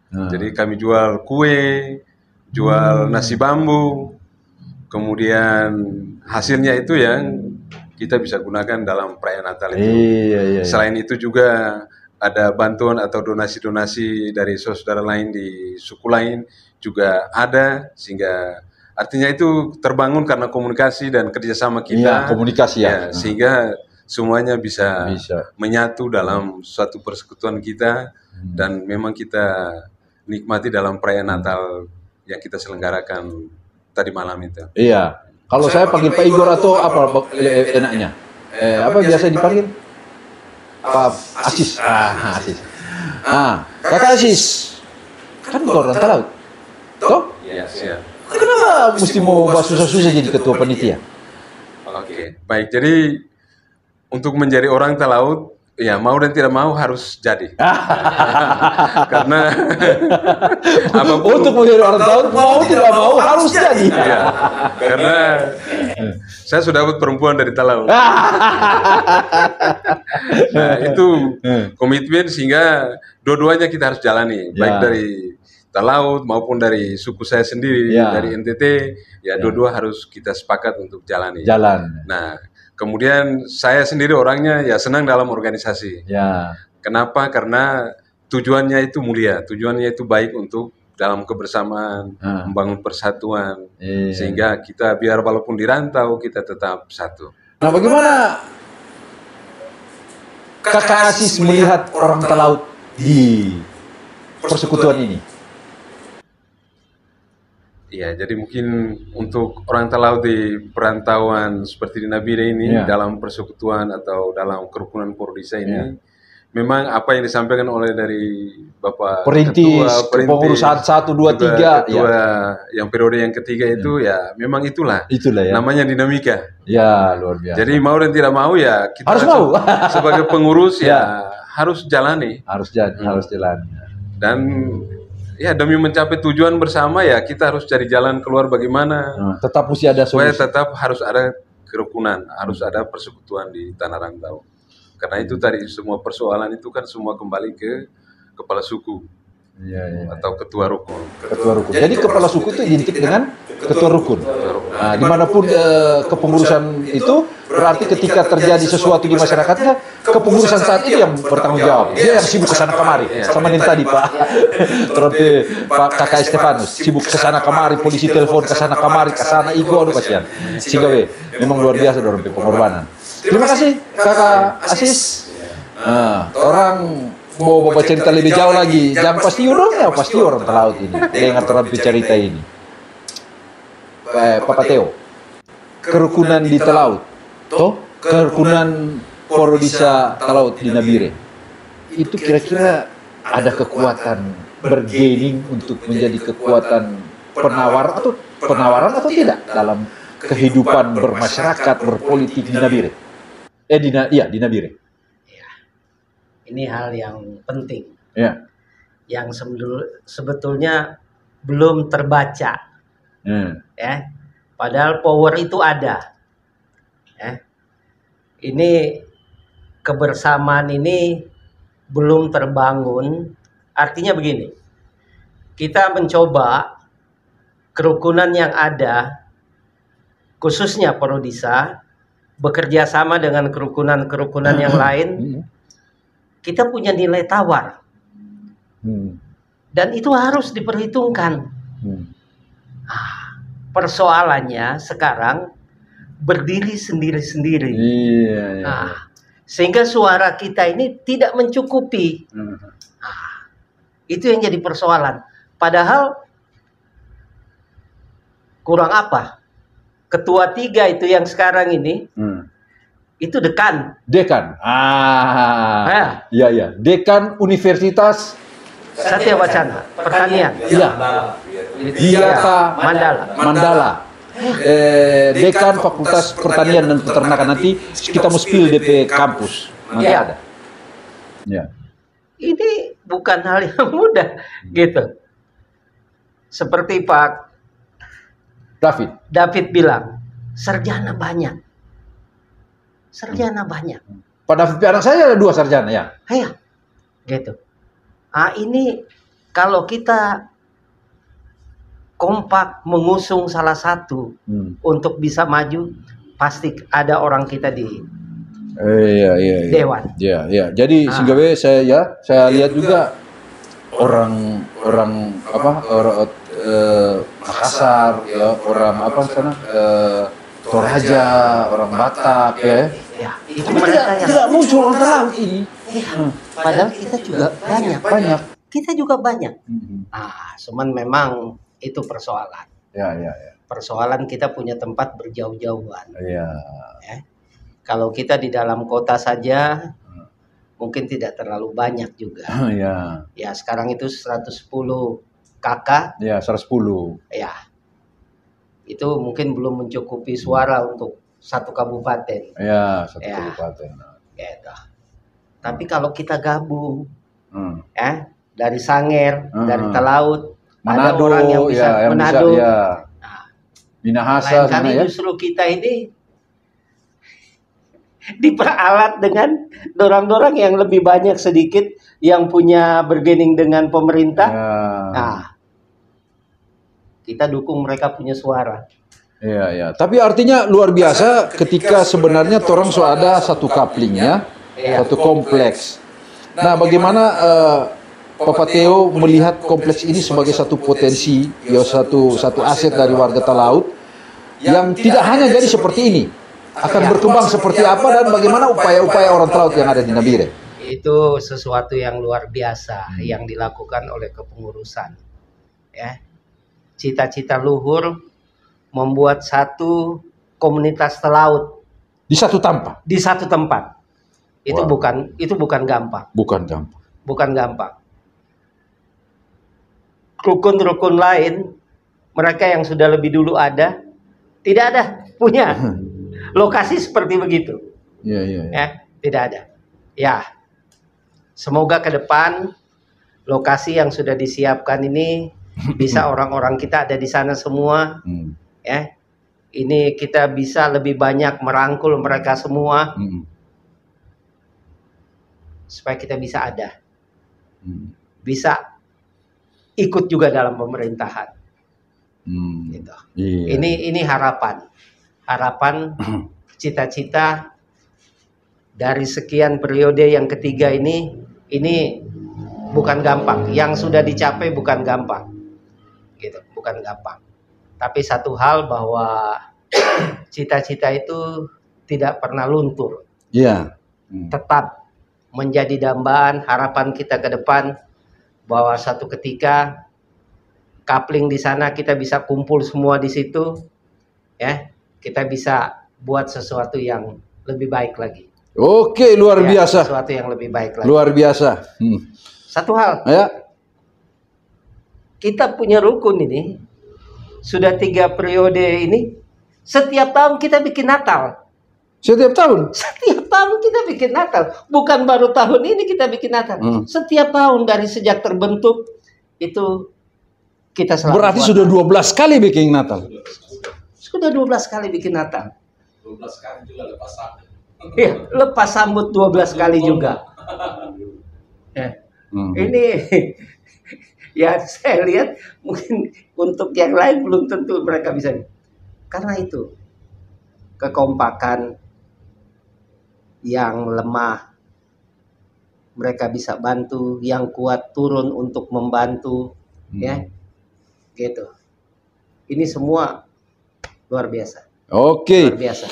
D: Ah. Jadi kami jual kue, jual hmm. nasi bambu, kemudian hasilnya itu yang kita bisa gunakan dalam perayaan Natal itu. Iya, iya, iya, Selain itu juga ada bantuan atau donasi-donasi dari saudara lain di suku lain juga ada sehingga artinya itu terbangun karena komunikasi dan kerjasama kita. Iya, komunikasi ya. ya sehingga semuanya bisa, bisa menyatu dalam suatu persekutuan kita hmm. dan memang kita nikmati dalam perayaan hmm. Natal yang kita selenggarakan tadi malam itu.
A: Iya. Kalau saya, saya panggil Pak Igor atau apa, eh, eh,
D: enaknya? Eh,
A: eh apa, biasa dipanggil? Pak Asis. Ah, Asis. Ah, ah, Kakak Asis. Kan orang Laut.
D: Toh? Iya, iya. Kenapa mesti mau bahas susah-susah jadi ketua panitia? Oke, okay. baik. Jadi untuk menjadi orang telaut. Ya mau dan tidak mau harus jadi. Karena apapun,
A: untuk menjadi orang tahu mau
D: tidak mau harus jadi. Ya. Karena saya sudah dapat perempuan dari Talau. nah itu hmm. komitmen sehingga dua-duanya kita harus jalani. Ya. Baik dari Talaut maupun dari suku saya sendiri ya. dari NTT ya, ya dua-dua harus kita sepakat untuk jalani. Jalan. Nah Kemudian saya sendiri orangnya ya senang dalam organisasi. Ya. Kenapa? Karena tujuannya itu mulia, tujuannya itu baik untuk dalam kebersamaan, ha. Ah. membangun persatuan, iya. sehingga kita biar walaupun dirantau kita tetap satu.
A: Nah, bagaimana kakak Asis
D: melihat orang Telaut di persekutuan ini? Iya, jadi mungkin untuk orang telau di perantauan seperti di Nabire ini ya. dalam persekutuan atau dalam kerukunan Pordisa ini ya. memang apa yang disampaikan oleh dari Bapak Perintis, Ketua Perintis pengurus
A: satu dua tiga iya. ketua ya.
D: yang periode yang ketiga iya. itu ya, ya memang itulah itulah ya. namanya dinamika. Ya, luar biasa. Jadi mau dan tidak mau ya kita harus mau sebagai pengurus ya, ya harus jalani. Harus jalan, hmm. harus jalani. Ya. Dan ya demi mencapai tujuan bersama ya kita harus cari jalan keluar bagaimana. Nah, tetap mesti ada solusi. tetap harus ada kerukunan, harus ada persekutuan di tanah Rantau. Karena itu tadi semua persoalan itu kan semua kembali ke kepala suku. Ya, ya. Atau ketua rukun. Ketua, ketua rukun. Jadi, Jadi kepala suku itu identik dengan ketua rukun. Ketua rukun.
A: Nah, dimanapun eh, kepengurusan itu berarti ketika terjadi sesuatu di masyarakatnya, kepengurusan saat itu yang bertanggung jawab. Dia yang sibuk ke sana kemari, iya. sama yang tadi Pak terus iya. Pak Kakak Stefanus, sibuk ke sana kemari, polisi telepon ke sana kemari, ke kesana igo, aduh kasihan. Sigawe, memang luar biasa dorong pengorbanan. Terima kasih Kakak Asis. Nah, orang mau bapak cerita lebih jauh lagi, jangan pasti orang ya pasti orang terlaut ini, dengar orang cerita ini eh, Papateo. Kerukunan di telaut Toh, kerukunan bisa telaut di Nabire. Itu kira-kira ada kekuatan bergaining untuk menjadi kekuatan penawar atau penawaran atau tidak dalam kehidupan bermasyarakat, berpolitik di Nabire. Eh, di, ya, di Nabire. Ya.
B: Ini hal yang penting. Ya. Yang sebetulnya belum terbaca. Hmm ya padahal power itu ada ya ini kebersamaan ini belum terbangun artinya begini kita mencoba kerukunan yang ada khususnya Prodisa bekerja sama dengan kerukunan-kerukunan yang hmm. lain hmm. kita punya nilai tawar hmm. dan itu harus diperhitungkan Ah, persoalannya sekarang berdiri sendiri-sendiri. Iya, iya. Nah, iya. sehingga suara kita ini tidak mencukupi. Hmm. Nah, itu yang jadi persoalan. Padahal kurang apa? Ketua tiga itu yang sekarang ini, hmm. itu dekan.
A: Dekan. Ah, ya ya, Dekan Universitas
B: Satya Wacana Pertanian. Iya. Nah, Hiata Mandala.
A: Mandala. Eh, dekan Fakultas Pertanian dan Peternakan nanti kita mau spill DP kampus. Nanti ya.
B: ada. Ya. Ini bukan hal yang mudah gitu. Seperti Pak David. David bilang, sarjana banyak. Sarjana banyak. Pada anak saya ada dua sarjana ya. Iya. Gitu. Ah ini kalau kita kompak mengusung salah satu hmm. untuk bisa maju pasti ada orang kita di
A: eh, iya, iya, iya. dewan. Ya ya. Jadi ah. sehingga saya ya saya iya, lihat juga orang orang apa orang uh, Makassar ya orang apa sana uh, Toraja
B: orang Batak ya. Ya, itu tidak, yang... tidak muncul orang ini. Ya, hmm. padahal kita juga banyak. banyak. Kita juga banyak. Hmm. Ah, cuman memang itu persoalan. Ya, ya, ya. Persoalan kita punya tempat berjauh-jauhan. Ya. ya. Kalau kita di dalam kota saja mungkin tidak terlalu banyak juga.
D: ya.
B: Ya, sekarang itu 110 kakak.
D: Ya,
A: 110.
B: Ya. Itu mungkin belum mencukupi suara hmm. untuk satu kabupaten.
A: Ya, satu ya.
B: kabupaten. itu. Tapi kalau kita gabung, hmm. ya, dari Sanger, hmm. dari Telaut, Manado, ada orang yang ya, bisa ya, yang Manado. Bisa, ya. Nah, Minahasa lain kali ya. justru kita ini diperalat dengan dorang-dorang yang lebih banyak sedikit yang punya bergening dengan pemerintah. Ya. Nah, kita dukung mereka punya suara.
A: Iya, ya. Tapi artinya luar biasa ketika, ketika sebenarnya torang so ada satu kaplingnya, ya. Iya. satu kompleks. Nah, nah bagaimana uh, Papateo melihat kompleks ini sebagai satu potensi, ya satu satu aset dari warga Talaut yang tidak hanya jadi seperti ini, akan berkembang seperti apa dan bagaimana upaya-upaya orang Talaut yang ada di Nabire.
B: Itu sesuatu yang luar biasa hmm. yang dilakukan oleh kepengurusan. Ya. Cita-cita luhur membuat satu komunitas Talaut di satu tempat. Di satu tempat. Itu wow. bukan itu bukan gampang.
A: Bukan gampang.
B: Bukan gampang rukun-rukun lain, mereka yang sudah lebih dulu ada, tidak ada punya lokasi seperti begitu. Ya, ya, ya. ya tidak ada. Ya, semoga ke depan lokasi yang sudah disiapkan ini bisa orang-orang kita ada di sana semua, hmm. ya. Ini kita bisa lebih banyak merangkul mereka semua, hmm. supaya kita bisa ada, hmm. bisa ikut juga dalam pemerintahan. Hmm, gitu. iya. Ini ini harapan, harapan, cita-cita dari sekian periode yang ketiga ini ini bukan gampang. Yang sudah dicapai bukan gampang, gitu, bukan gampang. Tapi satu hal bahwa cita-cita itu tidak pernah luntur. Iya. Hmm. Tetap menjadi dambaan harapan kita ke depan bahwa satu ketika kapling di sana kita bisa kumpul semua di situ ya kita bisa buat sesuatu yang lebih baik lagi
A: oke luar ya, biasa
B: sesuatu yang lebih baik lagi luar biasa hmm. satu hal ya kita punya rukun ini sudah tiga periode ini setiap tahun kita bikin Natal setiap tahun? Setiap tahun kita bikin Natal. Bukan baru tahun ini kita bikin Natal. Hmm. Setiap tahun dari sejak terbentuk itu kita selalu Berarti buat sudah 12 kali bikin Natal. Sudah 12 kali bikin Natal. 12 kali juga lepas sambut. Iya, lepas sambut 12 kali juga. Ya. Hmm. Ini ya saya lihat mungkin untuk yang lain belum tentu mereka bisa. Karena itu kekompakan yang lemah mereka bisa bantu, yang kuat turun untuk membantu, hmm. ya, gitu. Ini semua luar biasa.
A: Oke. Okay. Luar biasa.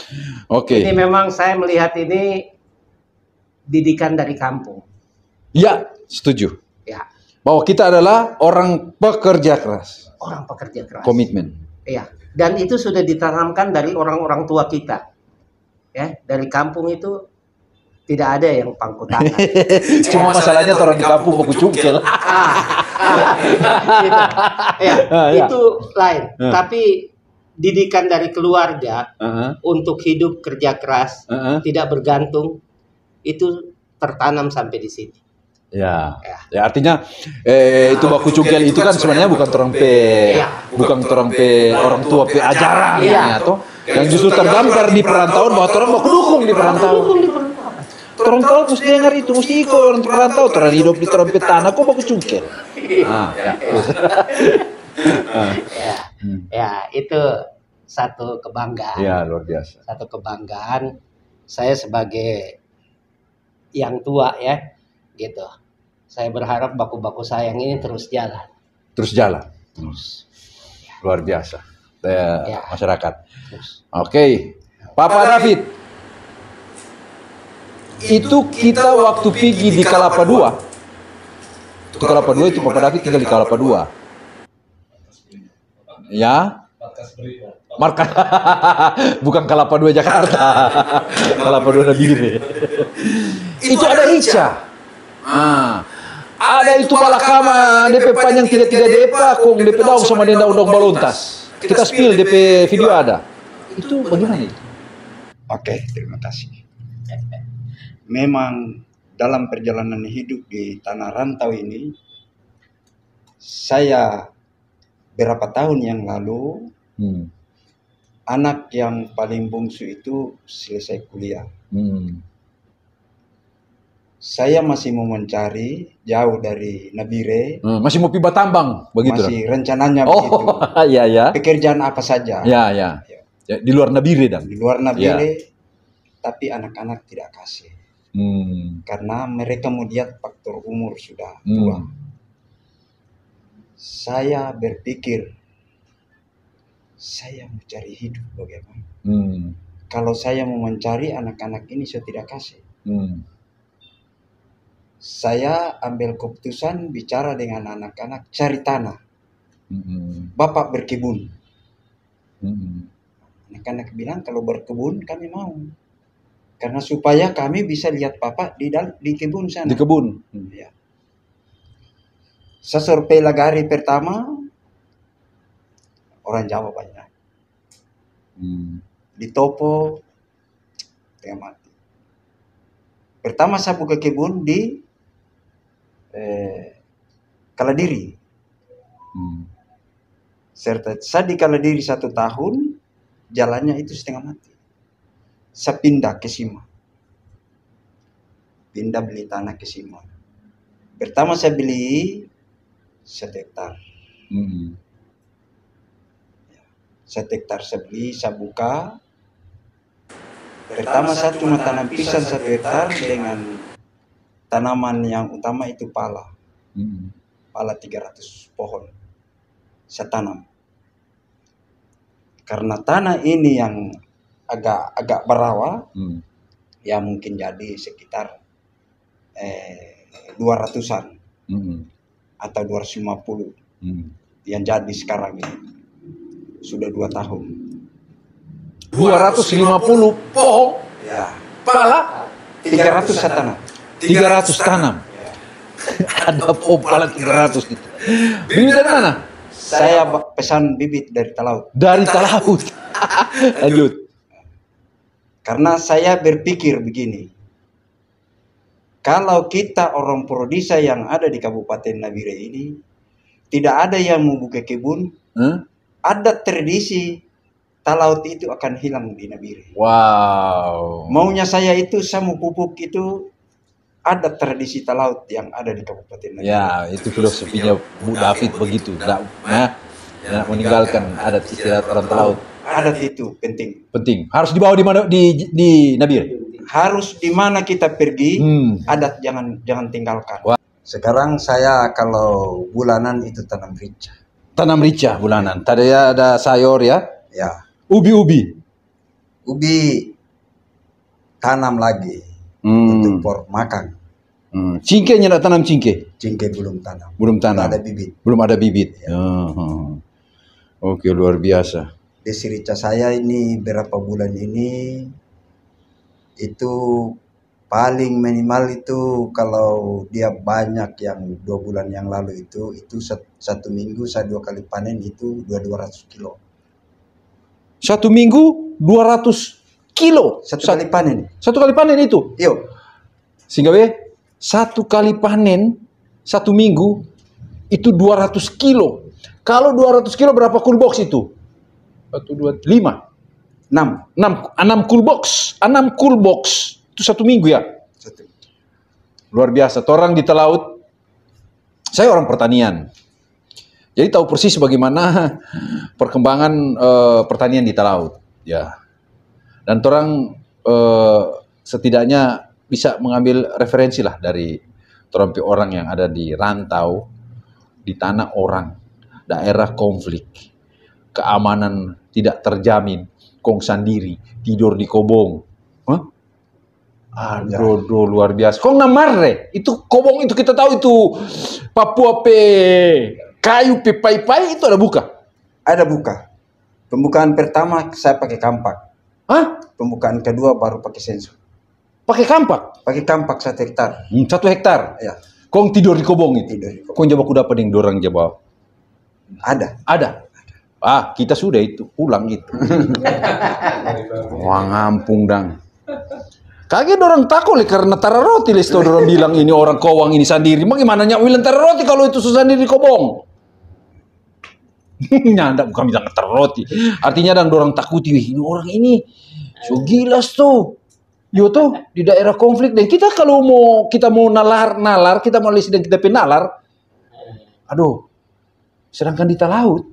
A: Oke. Okay. Ini
B: memang saya melihat ini didikan dari kampung.
A: Ya, setuju. Ya. Bahwa kita adalah orang pekerja keras.
B: Orang pekerja keras. Komitmen. Iya. Dan itu sudah ditanamkan dari orang-orang tua kita, ya, dari kampung itu tidak ada yang pangku tangan. Cuma
A: masalahnya orang di kampung buku cungkil. Ah, ah, gitu. ya, ah, iya. itu
B: lain. Uh. Tapi didikan dari keluarga uh -huh. untuk hidup kerja keras, uh -huh. tidak bergantung, itu tertanam sampai di sini.
A: Ya. ya, ya artinya eh, nah, itu baku cungkil itu kan, kan sebenarnya bukan orang pe, bukan iya. orang pe orang tua pe iya. ajaran, ya. ya Yang justru tergambar di perantauan bahwa orang mau dukung di perantauan orang tahu mesti dengar itu, mesti ikut orang orang tahu torang hidup di terompet tanah, kok bagus cungkil.
D: Ah, ya.
B: Ya, ya. itu satu kebanggaan. Ya,
A: luar biasa.
B: Satu kebanggaan saya sebagai yang tua ya, gitu. Saya berharap baku-baku sayang ini terus jalan.
A: Terus jalan. Terus. Luar biasa. Ya. ya. Masyarakat. Oke. Okay. Papa David itu kita waktu pergi di Kalapa 2. Itu Kalapa 2 itu Bapak David tinggal di Kalapa 2. Ya. Markas bukan Kalapa 2 Jakarta.
C: Kalapa 2 Nabire.
A: itu ada Ica. Ah. Ada itu balakama, DP panjang tidak tidak depa, kong DP daun sama denda dong balontas. Kita spill DP video ada. Itu bagaimana itu? Oke, terima kasih memang dalam perjalanan hidup di tanah rantau ini, saya berapa tahun yang lalu, hmm. anak yang paling bungsu itu selesai kuliah. Hmm. Saya masih mau mencari jauh dari Nabire. Hmm, masih mau piba tambang, begitu? Masih dah. rencananya oh, begitu. Iya, ya. Pekerjaan apa saja. ya ya Ya. ya di luar Nabire, dan? Di luar Nabire, ya. tapi anak-anak tidak kasih. Hmm. Karena mereka melihat faktor umur sudah hmm. tua. Hmm. Saya berpikir saya mau cari hidup bagaimana? Hmm. Kalau saya mau mencari anak-anak ini saya tidak kasih. Hmm. Saya ambil keputusan bicara dengan anak-anak cari tanah. Hmm. Bapak berkebun. Hmm. Anak-anak bilang kalau berkebun kami mau. Karena supaya kami bisa lihat papa di dalam di kebun sana. Di kebun. Hmm. Ya. Saya survei lagari pertama orang Jawa banyak. Hmm. Di Topo tengah mati. Pertama saya buka kebun di eh, Kaladiri. Hmm. Serta saya di Kaladiri satu tahun, jalannya itu setengah mati sa pinda kesima. pindah beli tanah kesima. Pertama saya beli satu hektar. Mm. Satu hektar saya beli, saya buka. Pertama saya cuma tanam pisang satu hektar dengan tanaman yang utama itu pala. Mm. Pala 300 pohon. Saya tanam. Karena tanah ini yang agak agak berawa hmm. ya mungkin jadi sekitar eh, ratusan atau hmm. atau lima puluh hmm. yang jadi sekarang ini sudah dua tahun dua 250 pohon ya. pala 300 tanam ratus tanam ya. ada pohon pala 300 gitu bibit dari mana saya pesan bibit dari talaut dari talaut lanjut karena saya berpikir begini, kalau kita orang Prodisa yang ada di Kabupaten Nabire ini, tidak ada yang mau buka kebun, hmm? ada tradisi talaut itu akan hilang di Nabire. Wow. Maunya saya itu samu pupuk itu ada tradisi talaut yang ada di Kabupaten Nabire. Ya, itu filosofinya Bu David begitu. Tidak nah, ya, meninggalkan adat istiadat orang talaut. Adat itu penting. Penting. Harus dibawa di mana di di Nabil. Harus di mana kita pergi, hmm. adat jangan jangan tinggalkan. Wah. Sekarang saya kalau bulanan itu tanam rica. Tanam rica bulanan. Tadi ya ada sayur ya? Ya. Ubi-ubi. Ubi tanam lagi hmm. untuk por makan. Hmm. Cingkenya ada tanam cingke? Cingke belum tanam. Belum tanam. Belum ada bibit. Belum ada bibit. Ya. Uh hmm. -huh. Oke, luar biasa cerita saya ini berapa bulan ini itu paling minimal itu kalau dia banyak yang dua bulan yang lalu itu itu satu minggu saya dua kali panen itu dua dua ratus kilo satu minggu dua ratus kilo satu, satu kali panen satu kali panen itu yo iya. sehingga be satu kali panen satu minggu itu dua ratus kilo kalau dua ratus kilo berapa cool box itu satu dua lima enam enam enam cool box enam cool box itu satu minggu ya luar biasa orang di telaut saya orang pertanian jadi tahu persis bagaimana perkembangan uh, pertanian di telaut ya dan orang uh, eh, setidaknya bisa mengambil referensi lah dari terompi orang yang ada di rantau di tanah orang daerah konflik keamanan tidak terjamin, kong diri, tidur di kobong. Huh? Ah, dodo iya. luar biasa. Kong namarre, itu kobong itu kita tahu itu Papua pe kayu pe pai pai itu ada buka. Ada buka. Pembukaan pertama saya pakai kampak. Hah? Pembukaan kedua baru pakai sensor. Pakai kampak? Pakai kampak satu hektar. Hmm, satu hektar. Ya. Kong tidur di kobong itu. Tidur di kobong. Kong jawab kuda pening dorang jawab Ada. Ada. Ah, kita sudah itu pulang itu. Wah ngampung dang. Kaget orang takut li, karena tara roti list orang bilang ini orang kowang ini sendiri. Bagaimana nyawilan tara roti kalau itu susah sendiri kobong? Nyanda bukan bilang tara roti. Artinya dang orang takuti ini orang ini. So gila tuh. Yo tuh di daerah konflik dan kita kalau mau kita mau nalar nalar kita mau listrik dan kita penalar. Aduh. Sedangkan di laut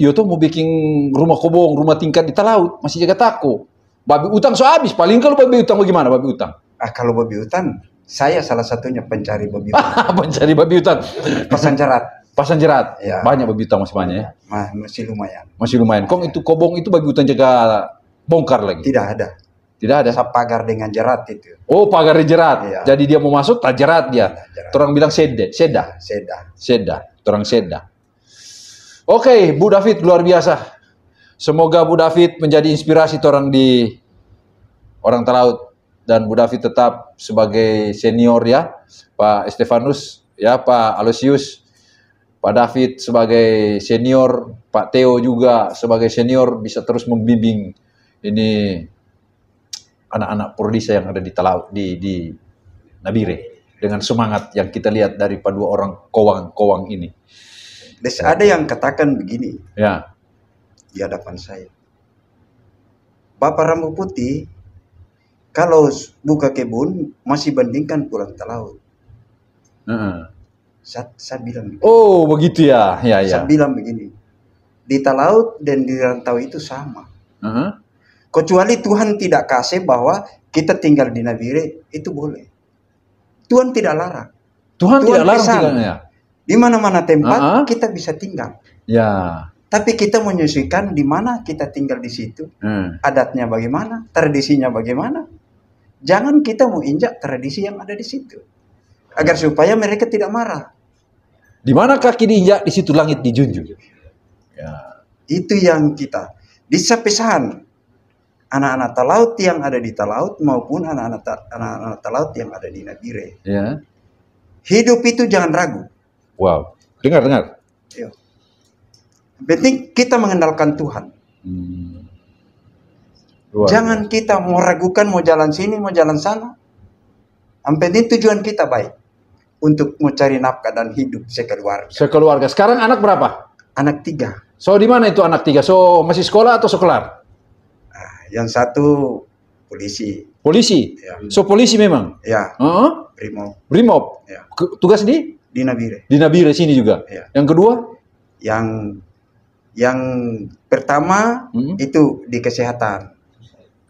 A: Yo tuh mau bikin rumah kobong, rumah tingkat di telaut masih jaga tako. Babi utang so habis, paling kalau babi utang bagaimana babi utang? Ah kalau babi utang, saya salah satunya pencari babi utang. pencari babi utang. Pesan jerat. Pasan jerat. Ya. Banyak babi utang masih banyak ya. masih lumayan. Masih lumayan. Kong itu kobong itu babi utang jaga bongkar lagi. Tidak ada. Tidak ada. Sap pagar dengan jerat itu. Oh, pagar jerat. Iya. Jadi dia mau masuk tak jerat dia. Iya, jerat. Orang bilang sedek, seda. Seda. Seda. Orang seda. Oke, okay, Bu David luar biasa. Semoga Bu David menjadi inspirasi orang di orang terlaut dan Bu David tetap sebagai senior ya, Pak Stefanus, ya Pak Alusius, Pak David sebagai senior, Pak Theo juga sebagai senior bisa terus membimbing ini anak-anak Purdisa yang ada di Telaut di di Nabire dengan semangat yang kita lihat dari dua orang kowang-kowang ini. Des ada yang katakan begini. Ya. Di hadapan saya. Bapak rambut putih kalau buka kebun masih bandingkan pulang ke laut. Uh -uh. Saya, saya bilang. Begini. Oh begitu ya, ya ya. Saya bilang begini. Di talaut dan di rantau itu sama. Uh -huh. Kecuali Tuhan tidak kasih bahwa kita tinggal di Nabire itu boleh. Tuhan tidak larang. Tuhan, Tuhan tidak larang ya di mana-mana tempat uh -huh. kita bisa tinggal. Ya. Tapi kita menyusulkan di mana kita tinggal di situ, hmm. adatnya bagaimana, tradisinya bagaimana. Jangan kita mau injak tradisi yang ada di situ, agar supaya mereka tidak marah. Di mana kaki diinjak, di situ langit dijunjung. Ya. Itu yang kita. Di sepisahan, anak-anak talaut yang ada di talaut maupun anak-anak ta, talaut yang ada di Nadire. Ya. Hidup itu jangan ragu. Wow. Dengar, dengar. Yo. Iya. Penting kita mengenalkan Tuhan. Hmm. Jangan kita mau ragukan mau jalan sini, mau jalan sana. Yang ini tujuan kita baik untuk mau cari nafkah dan hidup sekeluarga. Sekeluarga. Sekarang anak berapa? Anak tiga. So di mana itu anak tiga? So masih sekolah atau sekolah? yang satu polisi. Polisi. Ya. So polisi memang. Ya. Uh -huh. Brimob. Brimob. Ya. Tugas di? Di Nabire. Di Nabire sini juga. Ya. Yang kedua? Yang yang pertama -hmm. itu di kesehatan.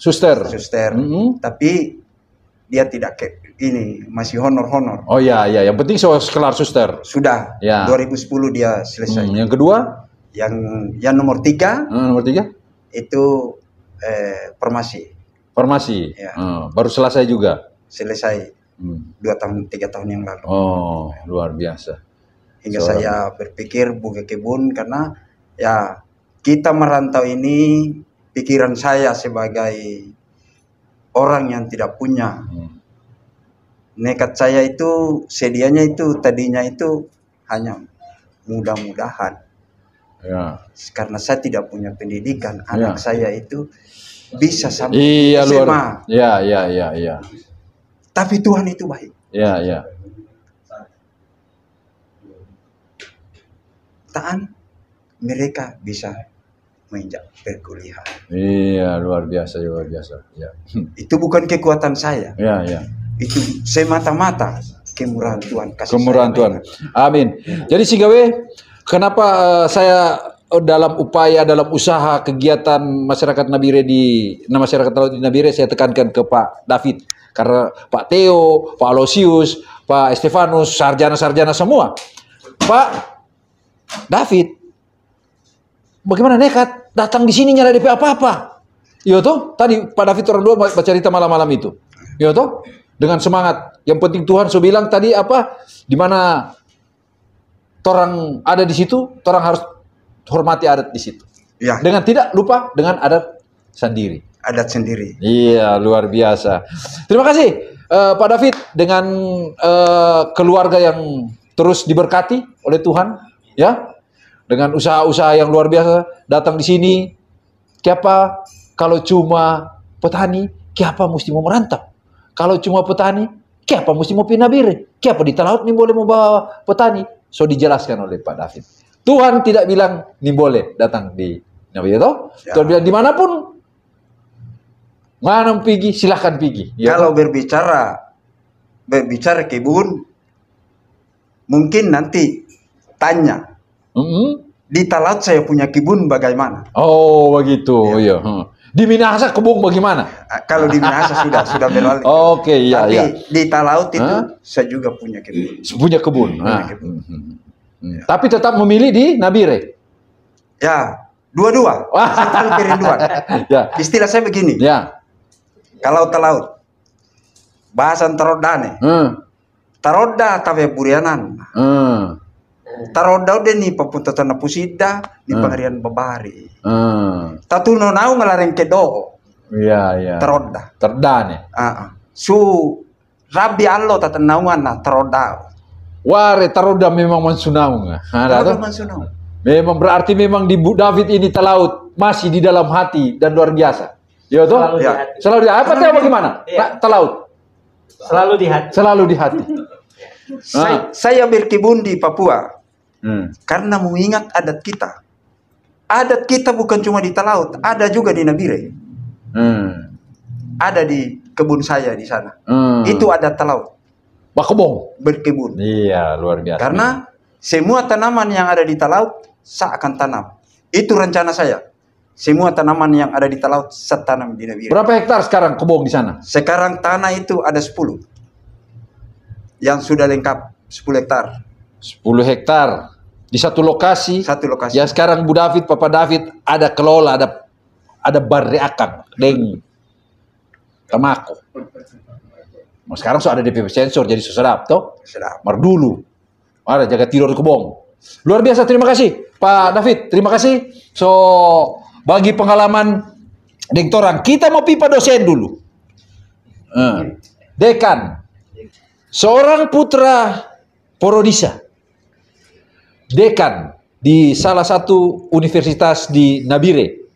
A: Suster. Suster. Mm -hmm. Tapi dia tidak ke, ini masih honor-honor. Oh iya iya, yang penting saya kelar suster. Sudah. Ya. 2010 dia selesai. Hmm, yang kedua? Yang yang nomor tiga. Hmm, nomor tiga? Itu eh, formasi, Formasi. Ya. Hmm, baru selesai juga. Selesai. Hmm. dua tahun tiga tahun yang lalu oh
D: luar biasa
A: hingga Seorang. saya berpikir buka kebun karena ya kita merantau ini pikiran saya sebagai orang yang tidak punya hmm. nekat saya itu sedianya itu tadinya itu hanya mudah-mudahan ya. karena saya tidak punya pendidikan anak ya. saya itu bisa sampai iya, SMA luar. iya iya iya tapi Tuhan itu baik. Ya, ya. Taan mereka bisa menginjak perkuliahan. Iya, luar biasa, luar biasa. Ya. Itu bukan kekuatan saya. Ya, ya. Itu semata-mata kemurahan Tuhan kasih. Kemurahan Tuhan. Amin. Jadi si gawe, kenapa eh, saya Oh, dalam upaya, dalam usaha kegiatan masyarakat Nabire di nah masyarakat laut di Nabire saya tekankan ke Pak David karena Pak Theo, Pak Alosius, Pak Estefanus, sarjana-sarjana semua. Pak David, bagaimana nekat datang di sini nyala DP apa-apa? Iya tuh tadi Pak David orang dua baca cerita malam-malam itu. Iya tuh dengan semangat. Yang penting Tuhan so bilang tadi apa? Di mana orang ada di situ, orang harus hormati adat di situ. Ya. Dengan tidak lupa dengan adat sendiri. Adat sendiri. Iya, luar biasa. Terima kasih uh, Pak David dengan uh, keluarga yang terus diberkati oleh Tuhan, ya. Dengan usaha-usaha yang luar biasa datang di sini. Siapa kalau cuma petani, siapa mesti mau merantau? Kalau cuma petani, siapa mesti mau pindah bire? Siapa di laut nih boleh mau bawa petani? So dijelaskan oleh Pak David. Tuhan tidak bilang ini boleh datang di Nabi itu. Ya. Tuhan bilang dimanapun mana pergi silahkan pergi. Ya. Kalau berbicara berbicara kebun mungkin nanti tanya mm -hmm. di talat saya punya kebun bagaimana? Oh begitu, ya. iya. Hmm. Di Minahasa kebun bagaimana? Ah, kalau di Minahasa sudah sudah berlalu. Oke, okay, iya iya. di Talaut itu huh? saya juga punya kebun. Punya kebun. Punya ah. kebun. Hmm, hmm, Ya. Tapi tetap memilih di Nabire. Ya, dua-dua. saya kerinduan. ya. Istilah saya begini. Ya. Kalau telaut, bahasan teroda nih. Hmm. Teroda tapi burianan.
D: Hmm.
A: Taroda udah nih tanah pusida di hmm. pengerian babari.
D: Hmm.
A: Tatu nonau nau ngelareng kedo.
D: Iya, iya.
A: Teroda. Terda nih. Uh -uh. Su Rabi Allah tata naungan na terodau. Ware taruda memang mansunau Ha, Memang berarti memang di David ini terlaut masih di dalam hati dan luar biasa. Ya toh? Selalu di ya. hati. Selalu di apa tahu bagaimana? Ya. Selalu di hati. Selalu di hati. saya, ah. saya di Papua. Hmm. Karena mengingat adat kita. Adat kita bukan cuma di telaut, ada juga di Nabire. Hmm. Ada di kebun saya di sana. Hmm. Itu adat telaut. Bakobong. Berkebun. Iya, luar biasa. Karena semua tanaman yang ada di talaut saya akan tanam. Itu rencana saya. Semua tanaman yang ada di talaut saya tanam di Nabi. Berapa hektar sekarang kebun di sana? Sekarang tanah itu ada 10. Yang sudah lengkap 10 hektar. 10 hektar di satu lokasi. Satu lokasi. Ya sekarang Bu David, Papa David ada kelola, ada ada bareakan, deng, Tamako. Mas sekarang so ada DPP sensor, jadi seserap toh. Sedap. dulu, Ada jaga tidur kebong. Luar biasa, terima kasih Pak David. Terima kasih. So, bagi pengalaman dek kita mau pipa dosen dulu. Hmm. Dekan, seorang putra Porodisa, dekan di salah satu universitas di Nabire,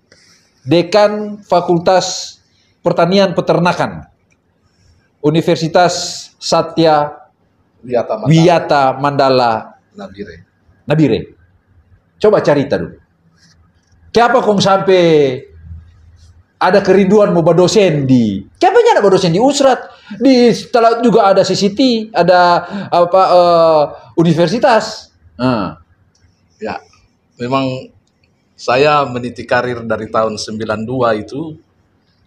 A: dekan Fakultas Pertanian Peternakan, Universitas Satya Wiyata Mandala, Wiyata Mandala Nabire. Nabire. Coba cari dulu. Kenapa kong sampai ada kerinduan mau berdosen di Kenapa nyana berdosen di Usrat? Di setelah juga ada CCT, ada apa uh, universitas. Uh. Ya, memang
C: saya meniti karir dari tahun 92 itu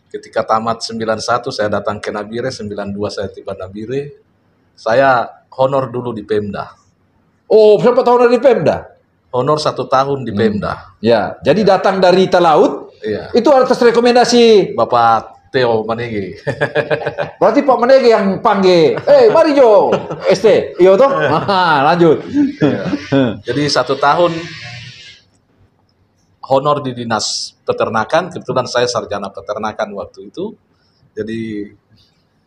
C: Ketika tamat 91 saya datang ke Nabire, 92 saya tiba Nabire. Saya honor dulu di Pemda. Oh, berapa tahun di Pemda? Honor satu tahun di hmm. Pemda.
D: Ya,
A: jadi ya. datang dari Talaut. Iya. Itu atas rekomendasi Bapak Teo Manegi Berarti Pak Manegi yang panggil. Eh, hey, mari Jo. ST. Iya toh? Iya. lanjut. Ya. Jadi satu tahun
C: honor di dinas peternakan, kebetulan saya sarjana peternakan waktu itu. Jadi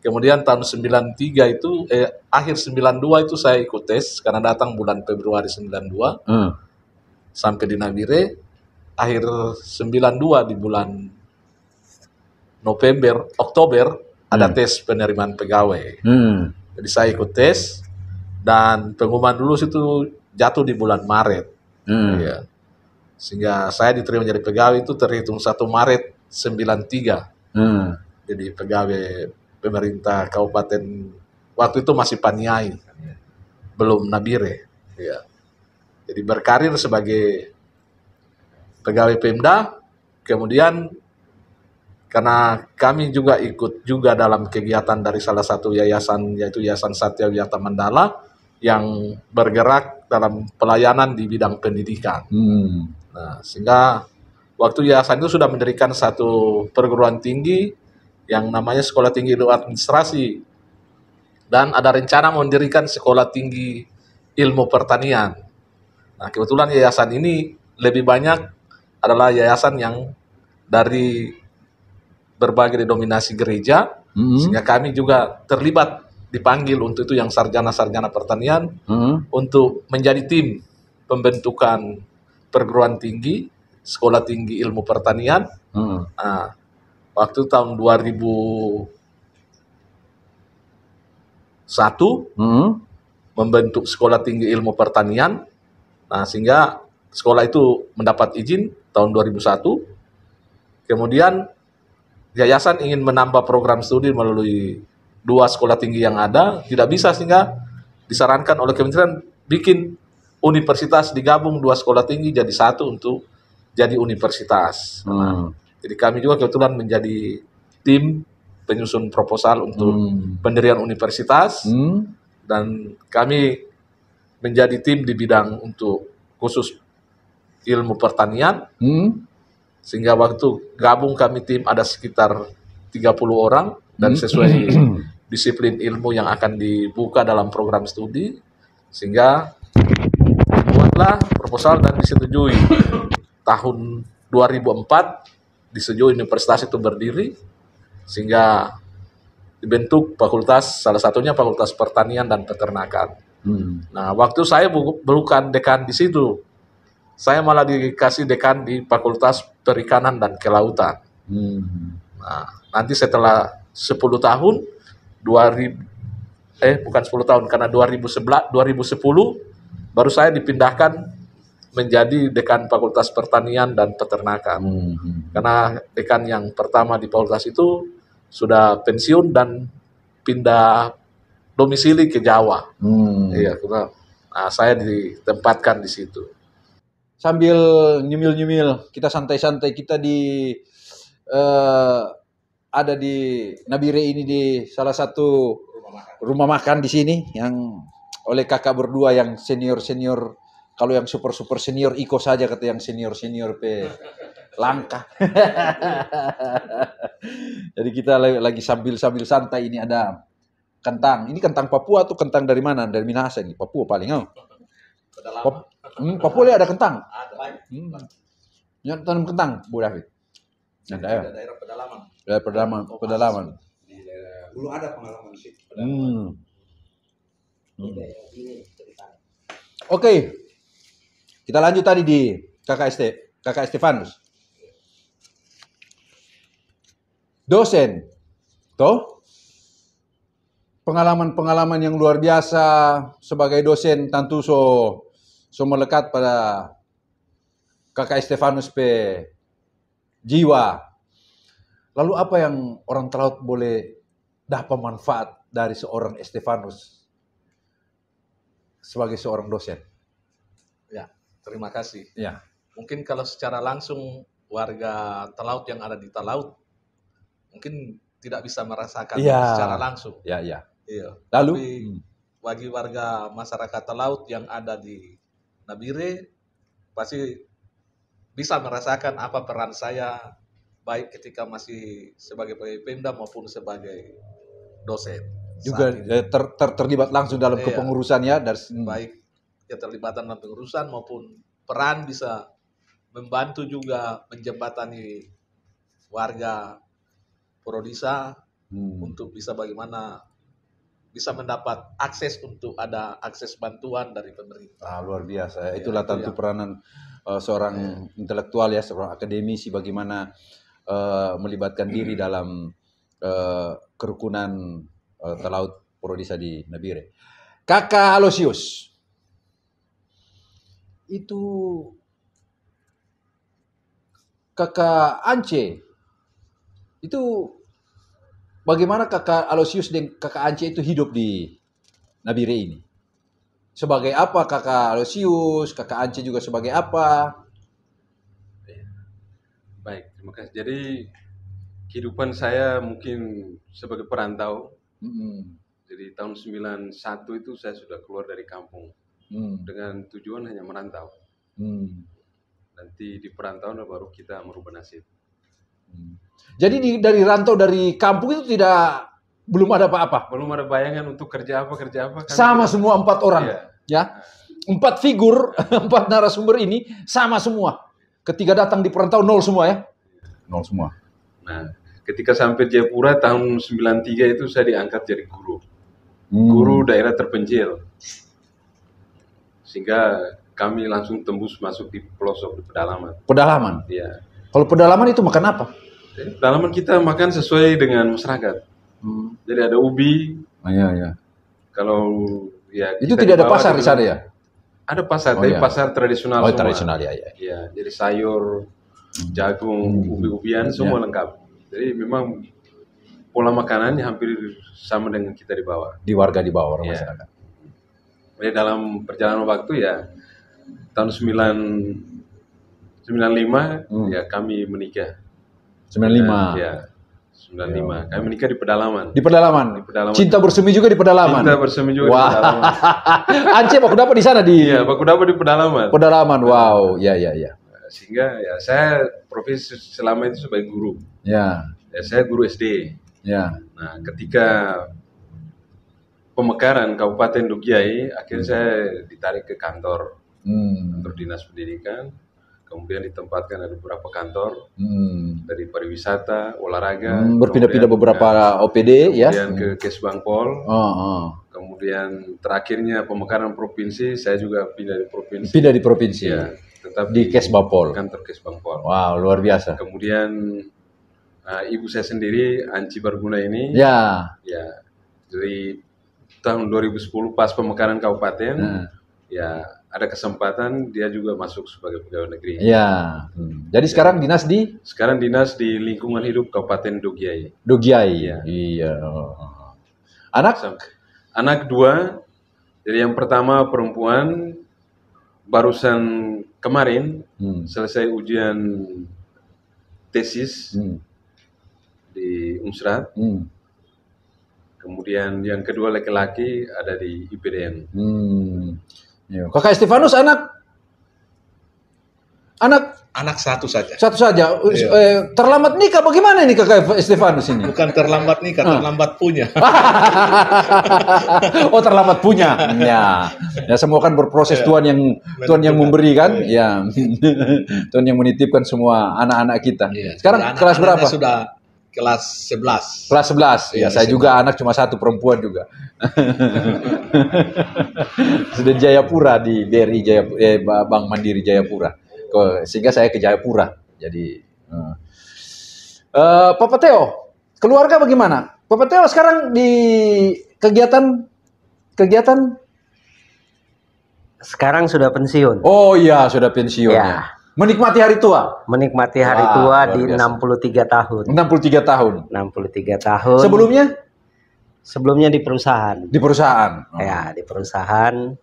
C: kemudian tahun 93 itu eh, akhir 92 itu saya ikut tes karena datang bulan Februari 92. Hmm. Sampai di Nabire akhir 92 di bulan November, Oktober hmm. ada tes penerimaan pegawai. Hmm. Jadi saya ikut tes dan pengumuman lulus itu jatuh di bulan Maret. Hmm. Ya. Sehingga saya diterima jadi pegawai itu terhitung satu Maret 93. Hmm. Jadi pegawai pemerintah kabupaten waktu itu masih Paniai. Belum Nabire. Ya. Jadi berkarir sebagai pegawai Pemda, kemudian karena kami juga ikut juga dalam kegiatan dari salah satu yayasan yaitu Yayasan Satya Wiyata Mandala yang bergerak dalam pelayanan di bidang pendidikan.
D: Hmm.
C: Nah, sehingga waktu yayasan itu sudah mendirikan satu perguruan tinggi yang namanya Sekolah Tinggi Ilmu Administrasi dan ada rencana mendirikan Sekolah Tinggi Ilmu Pertanian. Nah, kebetulan yayasan ini lebih banyak adalah yayasan yang dari berbagai denominasi gereja, mm-hmm. sehingga kami juga terlibat dipanggil untuk itu yang sarjana-sarjana pertanian mm-hmm. untuk menjadi tim pembentukan perguruan tinggi, sekolah tinggi ilmu pertanian. Hmm. Nah, waktu tahun 2001 hmm. membentuk sekolah tinggi ilmu pertanian nah sehingga sekolah itu mendapat izin tahun 2001 kemudian yayasan ingin menambah program studi melalui dua sekolah tinggi yang ada tidak bisa sehingga disarankan oleh kementerian bikin universitas digabung dua sekolah tinggi jadi satu untuk jadi universitas. Hmm. Jadi kami juga kebetulan menjadi tim penyusun proposal untuk hmm. pendirian universitas hmm. dan kami menjadi tim di bidang untuk khusus ilmu pertanian. Hmm. Sehingga waktu gabung kami tim ada sekitar 30 orang dan hmm. sesuai disiplin ilmu yang akan dibuka dalam program studi sehingga lah proposal dan disetujui. Tahun 2004 disetujui universitas itu berdiri sehingga dibentuk fakultas salah satunya fakultas pertanian dan peternakan. Hmm. Nah, waktu saya bukan dekan di situ. Saya malah dikasih dekan di fakultas perikanan dan kelautan. Hmm. Nah, nanti setelah 10 tahun 2000 eh bukan 10 tahun karena 2011 2010 Baru saya dipindahkan menjadi dekan Fakultas Pertanian dan Peternakan. Hmm. Karena dekan yang pertama di fakultas itu sudah pensiun dan pindah domisili ke Jawa.
D: Hmm. Iya,
C: karena nah, saya ditempatkan di situ.
A: Sambil nyemil-nyemil, kita santai-santai kita di uh, ada di Nabire ini di salah satu rumah makan, rumah makan di sini yang oleh kakak berdua yang senior-senior kalau yang super super senior Iko saja kata yang senior senior pe langka jadi kita lagi sambil sambil santai ini ada kentang ini kentang Papua tuh kentang dari mana dari Minahasa ini Papua paling oh Pap hmm, Papua ada kentang
C: hmm.
A: Ya, tanam kentang Bu David ada daerah, ya? daerah pedalaman daerah pedalaman pedalaman dulu ada pengalaman sih pedalaman. Hmm. Iya, iya. Oke, kita lanjut tadi di kakak Este, kakak Stefanus. Dosen, toh pengalaman-pengalaman yang luar biasa sebagai dosen tentu so so melekat pada kakak Stefanus p, jiwa. Lalu apa yang orang terlaut boleh dapat manfaat dari seorang Stefanus sebagai seorang dosen.
C: Ya, terima kasih. Ya. Mungkin kalau secara langsung warga Telaut yang ada di Telaut, mungkin tidak bisa
A: merasakan
D: ya. secara langsung. Ya, ya. Iya. Lalu Tapi,
C: bagi warga masyarakat Telaut yang ada di Nabire pasti bisa merasakan apa peran saya baik ketika masih sebagai Pemda maupun sebagai dosen
A: juga eh, ter, ter, terlibat langsung dalam iya. kepengurusan ya dari hmm. baik
C: keterlibatan ya, dalam pengurusan maupun peran bisa membantu juga menjembatani warga Prodisa hmm. untuk bisa bagaimana bisa mendapat akses untuk ada akses bantuan
A: dari pemerintah. Ah, luar biasa. Ya, Itulah ya, tentu ya. peranan uh, seorang ya. intelektual ya, seorang akademisi bagaimana uh, melibatkan hmm. diri dalam uh, kerukunan Eh, talaut Prodisa di Nabire. Kakak Alosius. Itu kakak Ance. Itu bagaimana kakak Alosius dan kakak Ance itu hidup di Nabire ini? Sebagai apa kakak Alosius, kakak Ance juga sebagai apa?
D: Baik, terima kasih. Jadi kehidupan saya mungkin sebagai perantau Hmm. Jadi tahun 91 itu saya sudah keluar dari kampung hmm. dengan tujuan hanya merantau. Hmm. Nanti di perantauan baru kita merubah nasib.
A: Hmm. Jadi di, dari rantau dari kampung itu tidak belum ada apa-apa. Belum ada bayangan untuk kerja apa kerja apa. Kan sama semua empat orang, iya. ya empat figur empat narasumber ini sama semua. Ketika datang di perantau nol semua ya. Iya.
D: Nol semua. Nah Ketika sampai Jayapura tahun 93 itu saya diangkat jadi guru. Hmm. Guru daerah terpencil. Sehingga kami langsung tembus masuk di pelosok di pedalaman.
A: Pedalaman? Iya. Kalau pedalaman itu makan apa?
D: Eh, pedalaman kita makan sesuai dengan masyarakat. Hmm. Jadi ada ubi. Ah, iya, iya. Kalau ya itu tidak ada pasar di sana ya? Ada pasar, oh, tapi iya. pasar tradisional. Oh, tradisional ya, ya. ya jadi sayur, hmm. jagung, hmm. ubi-ubian hmm. semua ya. lengkap. Jadi memang pola makanannya hampir sama dengan kita di bawah.
A: Di warga di bawah orang ya. masyarakat.
D: Jadi dalam perjalanan waktu ya tahun 9 95 hmm. ya kami menikah. 95. Dan, ya. 95. Ya. Kami menikah di pedalaman.
A: Di pedalaman. Di pedalaman. Cinta bersemi juga di pedalaman. Cinta bersemi juga wow. di pedalaman. Anci, baku dapat di sana di. Iya, baku dapat di pedalaman. Pedalaman. Wow. Ya ya ya
D: sehingga ya saya profesi selama itu sebagai guru. Ya. ya saya guru SD. Ya. Nah, ketika pemekaran Kabupaten Dugiai, akhirnya hmm. saya ditarik ke kantor hmm. kantor dinas pendidikan. Kemudian ditempatkan ada beberapa kantor hmm. dari pariwisata, olahraga, hmm, berpindah-pindah beberapa ya, OPD kemudian ya. Kemudian ke Kesbangpol. Oh, oh. Kemudian terakhirnya pemekaran provinsi, saya juga pindah di provinsi. Pindah di provinsi. Ya tetap di, di Kes Bapol. Kantor Kes Bapol.
A: Wow, luar biasa.
D: Kemudian uh, ibu saya sendiri Anci Barguna ini. Ya. Ya. Dari tahun 2010 pas pemekaran kabupaten, hmm. ya ada kesempatan dia juga masuk sebagai pegawai negeri. Ya.
A: Hmm. Jadi ya. sekarang dinas
D: di? Sekarang dinas di lingkungan hidup Kabupaten Dogiai. Dogiai. Ya. Iya. Anak? Anak dua. Jadi yang pertama perempuan barusan kemarin hmm. selesai ujian tesis hmm. di Unsrat. Hmm. Kemudian yang kedua laki-laki ada di IPDN.
A: Hmm. Ya. Kakak Stefanus anak
D: anak satu saja.
A: Satu saja. Iya. Eh, terlambat nikah bagaimana ini kakak Stefanus ini? Bukan terlambat nikah, ah. terlambat punya. oh terlambat punya. Ya. Ya semua kan berproses iya. Tuhan yang Tuhan yang memberi kan? Iya. Ya. Tuhan yang menitipkan semua anak-anak kita. Iya. Sekarang anak kelas berapa? Sudah
C: kelas 11.
A: Kelas 11. Ya, iya, saya juga anak cuma satu perempuan juga. Sudah Jayapura di BRI Jayapura, eh, Bang Mandiri Jayapura sehingga saya ke Jayapura.
D: Jadi uh.
A: Uh, Papa Teo, keluarga bagaimana? Papa Teo sekarang di kegiatan kegiatan
B: sekarang sudah pensiun. Oh iya, sudah pensiun ya. ya. Menikmati hari tua. Menikmati hari Wah, tua di biasa. 63 tahun. 63 tahun. 63 tahun. Sebelumnya? Sebelumnya di perusahaan. Di perusahaan. Oh. Ya, di perusahaan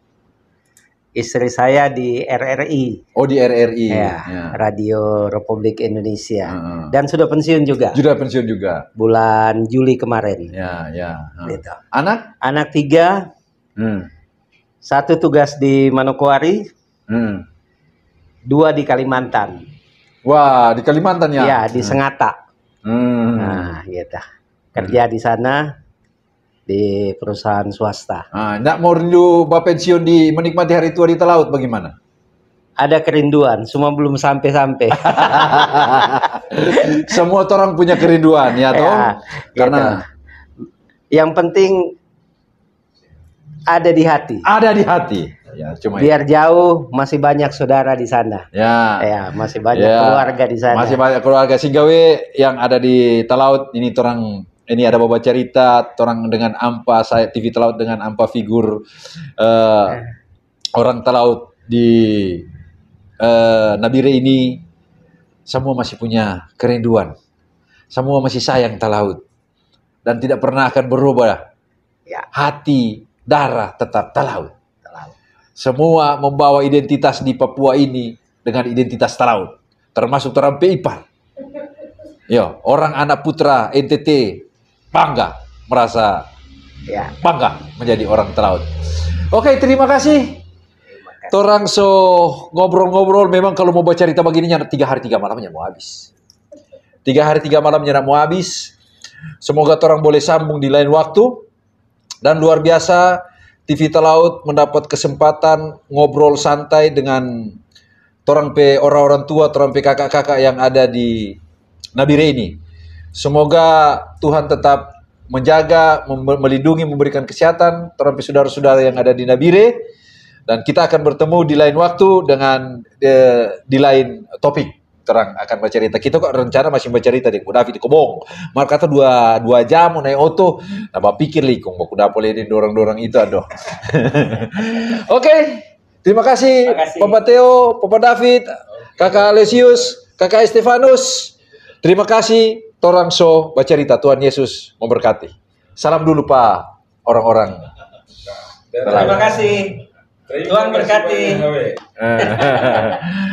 B: istri saya di RRI. Oh di RRI. Ya, ya. Radio Republik Indonesia. -huh. Dan sudah pensiun juga. Sudah pensiun juga. Bulan Juli kemarin. Ya ya. Hmm. Gitu. Anak? Anak tiga. Hmm. Satu tugas di Manokwari. Hmm. Dua di Kalimantan. Wah di Kalimantan ya? Ya di hmm. Sengata. Hmm. Nah gitu. Kerja hmm. di sana di perusahaan swasta. Ah, enggak mau rindu Bapak pensiun di menikmati hari tua di Telaut bagaimana? Ada kerinduan, semua belum sampai-sampai.
A: semua orang punya kerinduan ya, toh? Ya, Karena gitu.
B: yang penting ada di hati. Ada di hati. Ya, cuma biar itu. jauh masih banyak saudara di sana. Ya. Ya, masih banyak ya. keluarga di sana. Masih
A: banyak keluarga Singgawe yang ada di Telaut ini orang ini ada bawa cerita orang dengan ampa saya TV Telaut dengan ampa figur uh, orang Telaut di uh, Nabire ini semua masih punya kerinduan semua masih sayang Telaut dan tidak pernah akan berubah ya. hati darah tetap Telaut, semua membawa identitas di Papua ini dengan identitas Telaut termasuk orang Ipar Yo, orang anak putra NTT bangga merasa ya. bangga menjadi orang Teraut. Oke, terima kasih. Torang so ngobrol-ngobrol memang kalau mau baca cerita begininya tiga hari tiga malamnya mau habis. Tiga hari tiga malamnya mau habis. Semoga orang boleh sambung di lain waktu. Dan luar biasa TV Telaut mendapat kesempatan ngobrol santai dengan orang pe orang-orang tua, orang pe kakak-kakak yang ada di Nabire ini. Semoga Tuhan tetap menjaga, melindungi, memberikan kesehatan terhadap saudara-saudara yang ada di Nabire. Dan kita akan bertemu di lain waktu dengan eh, di lain topik terang akan bercerita. Kita kok rencana masih bercerita di Kudafi di Kobong. Mereka kata dua, dua jam naik auto. Nama pikir likung mau kuda boleh dorong-dorong itu aduh. Oke. Okay. Terima kasih, Terima kasih. Papa Theo, Papa David, Kakak Alesius, Kakak Estefanus. Terima kasih baca Bacarita, Tuhan Yesus memberkati. Salam dulu Pak orang-orang. Terima kasih.
D: Tuhan berkati.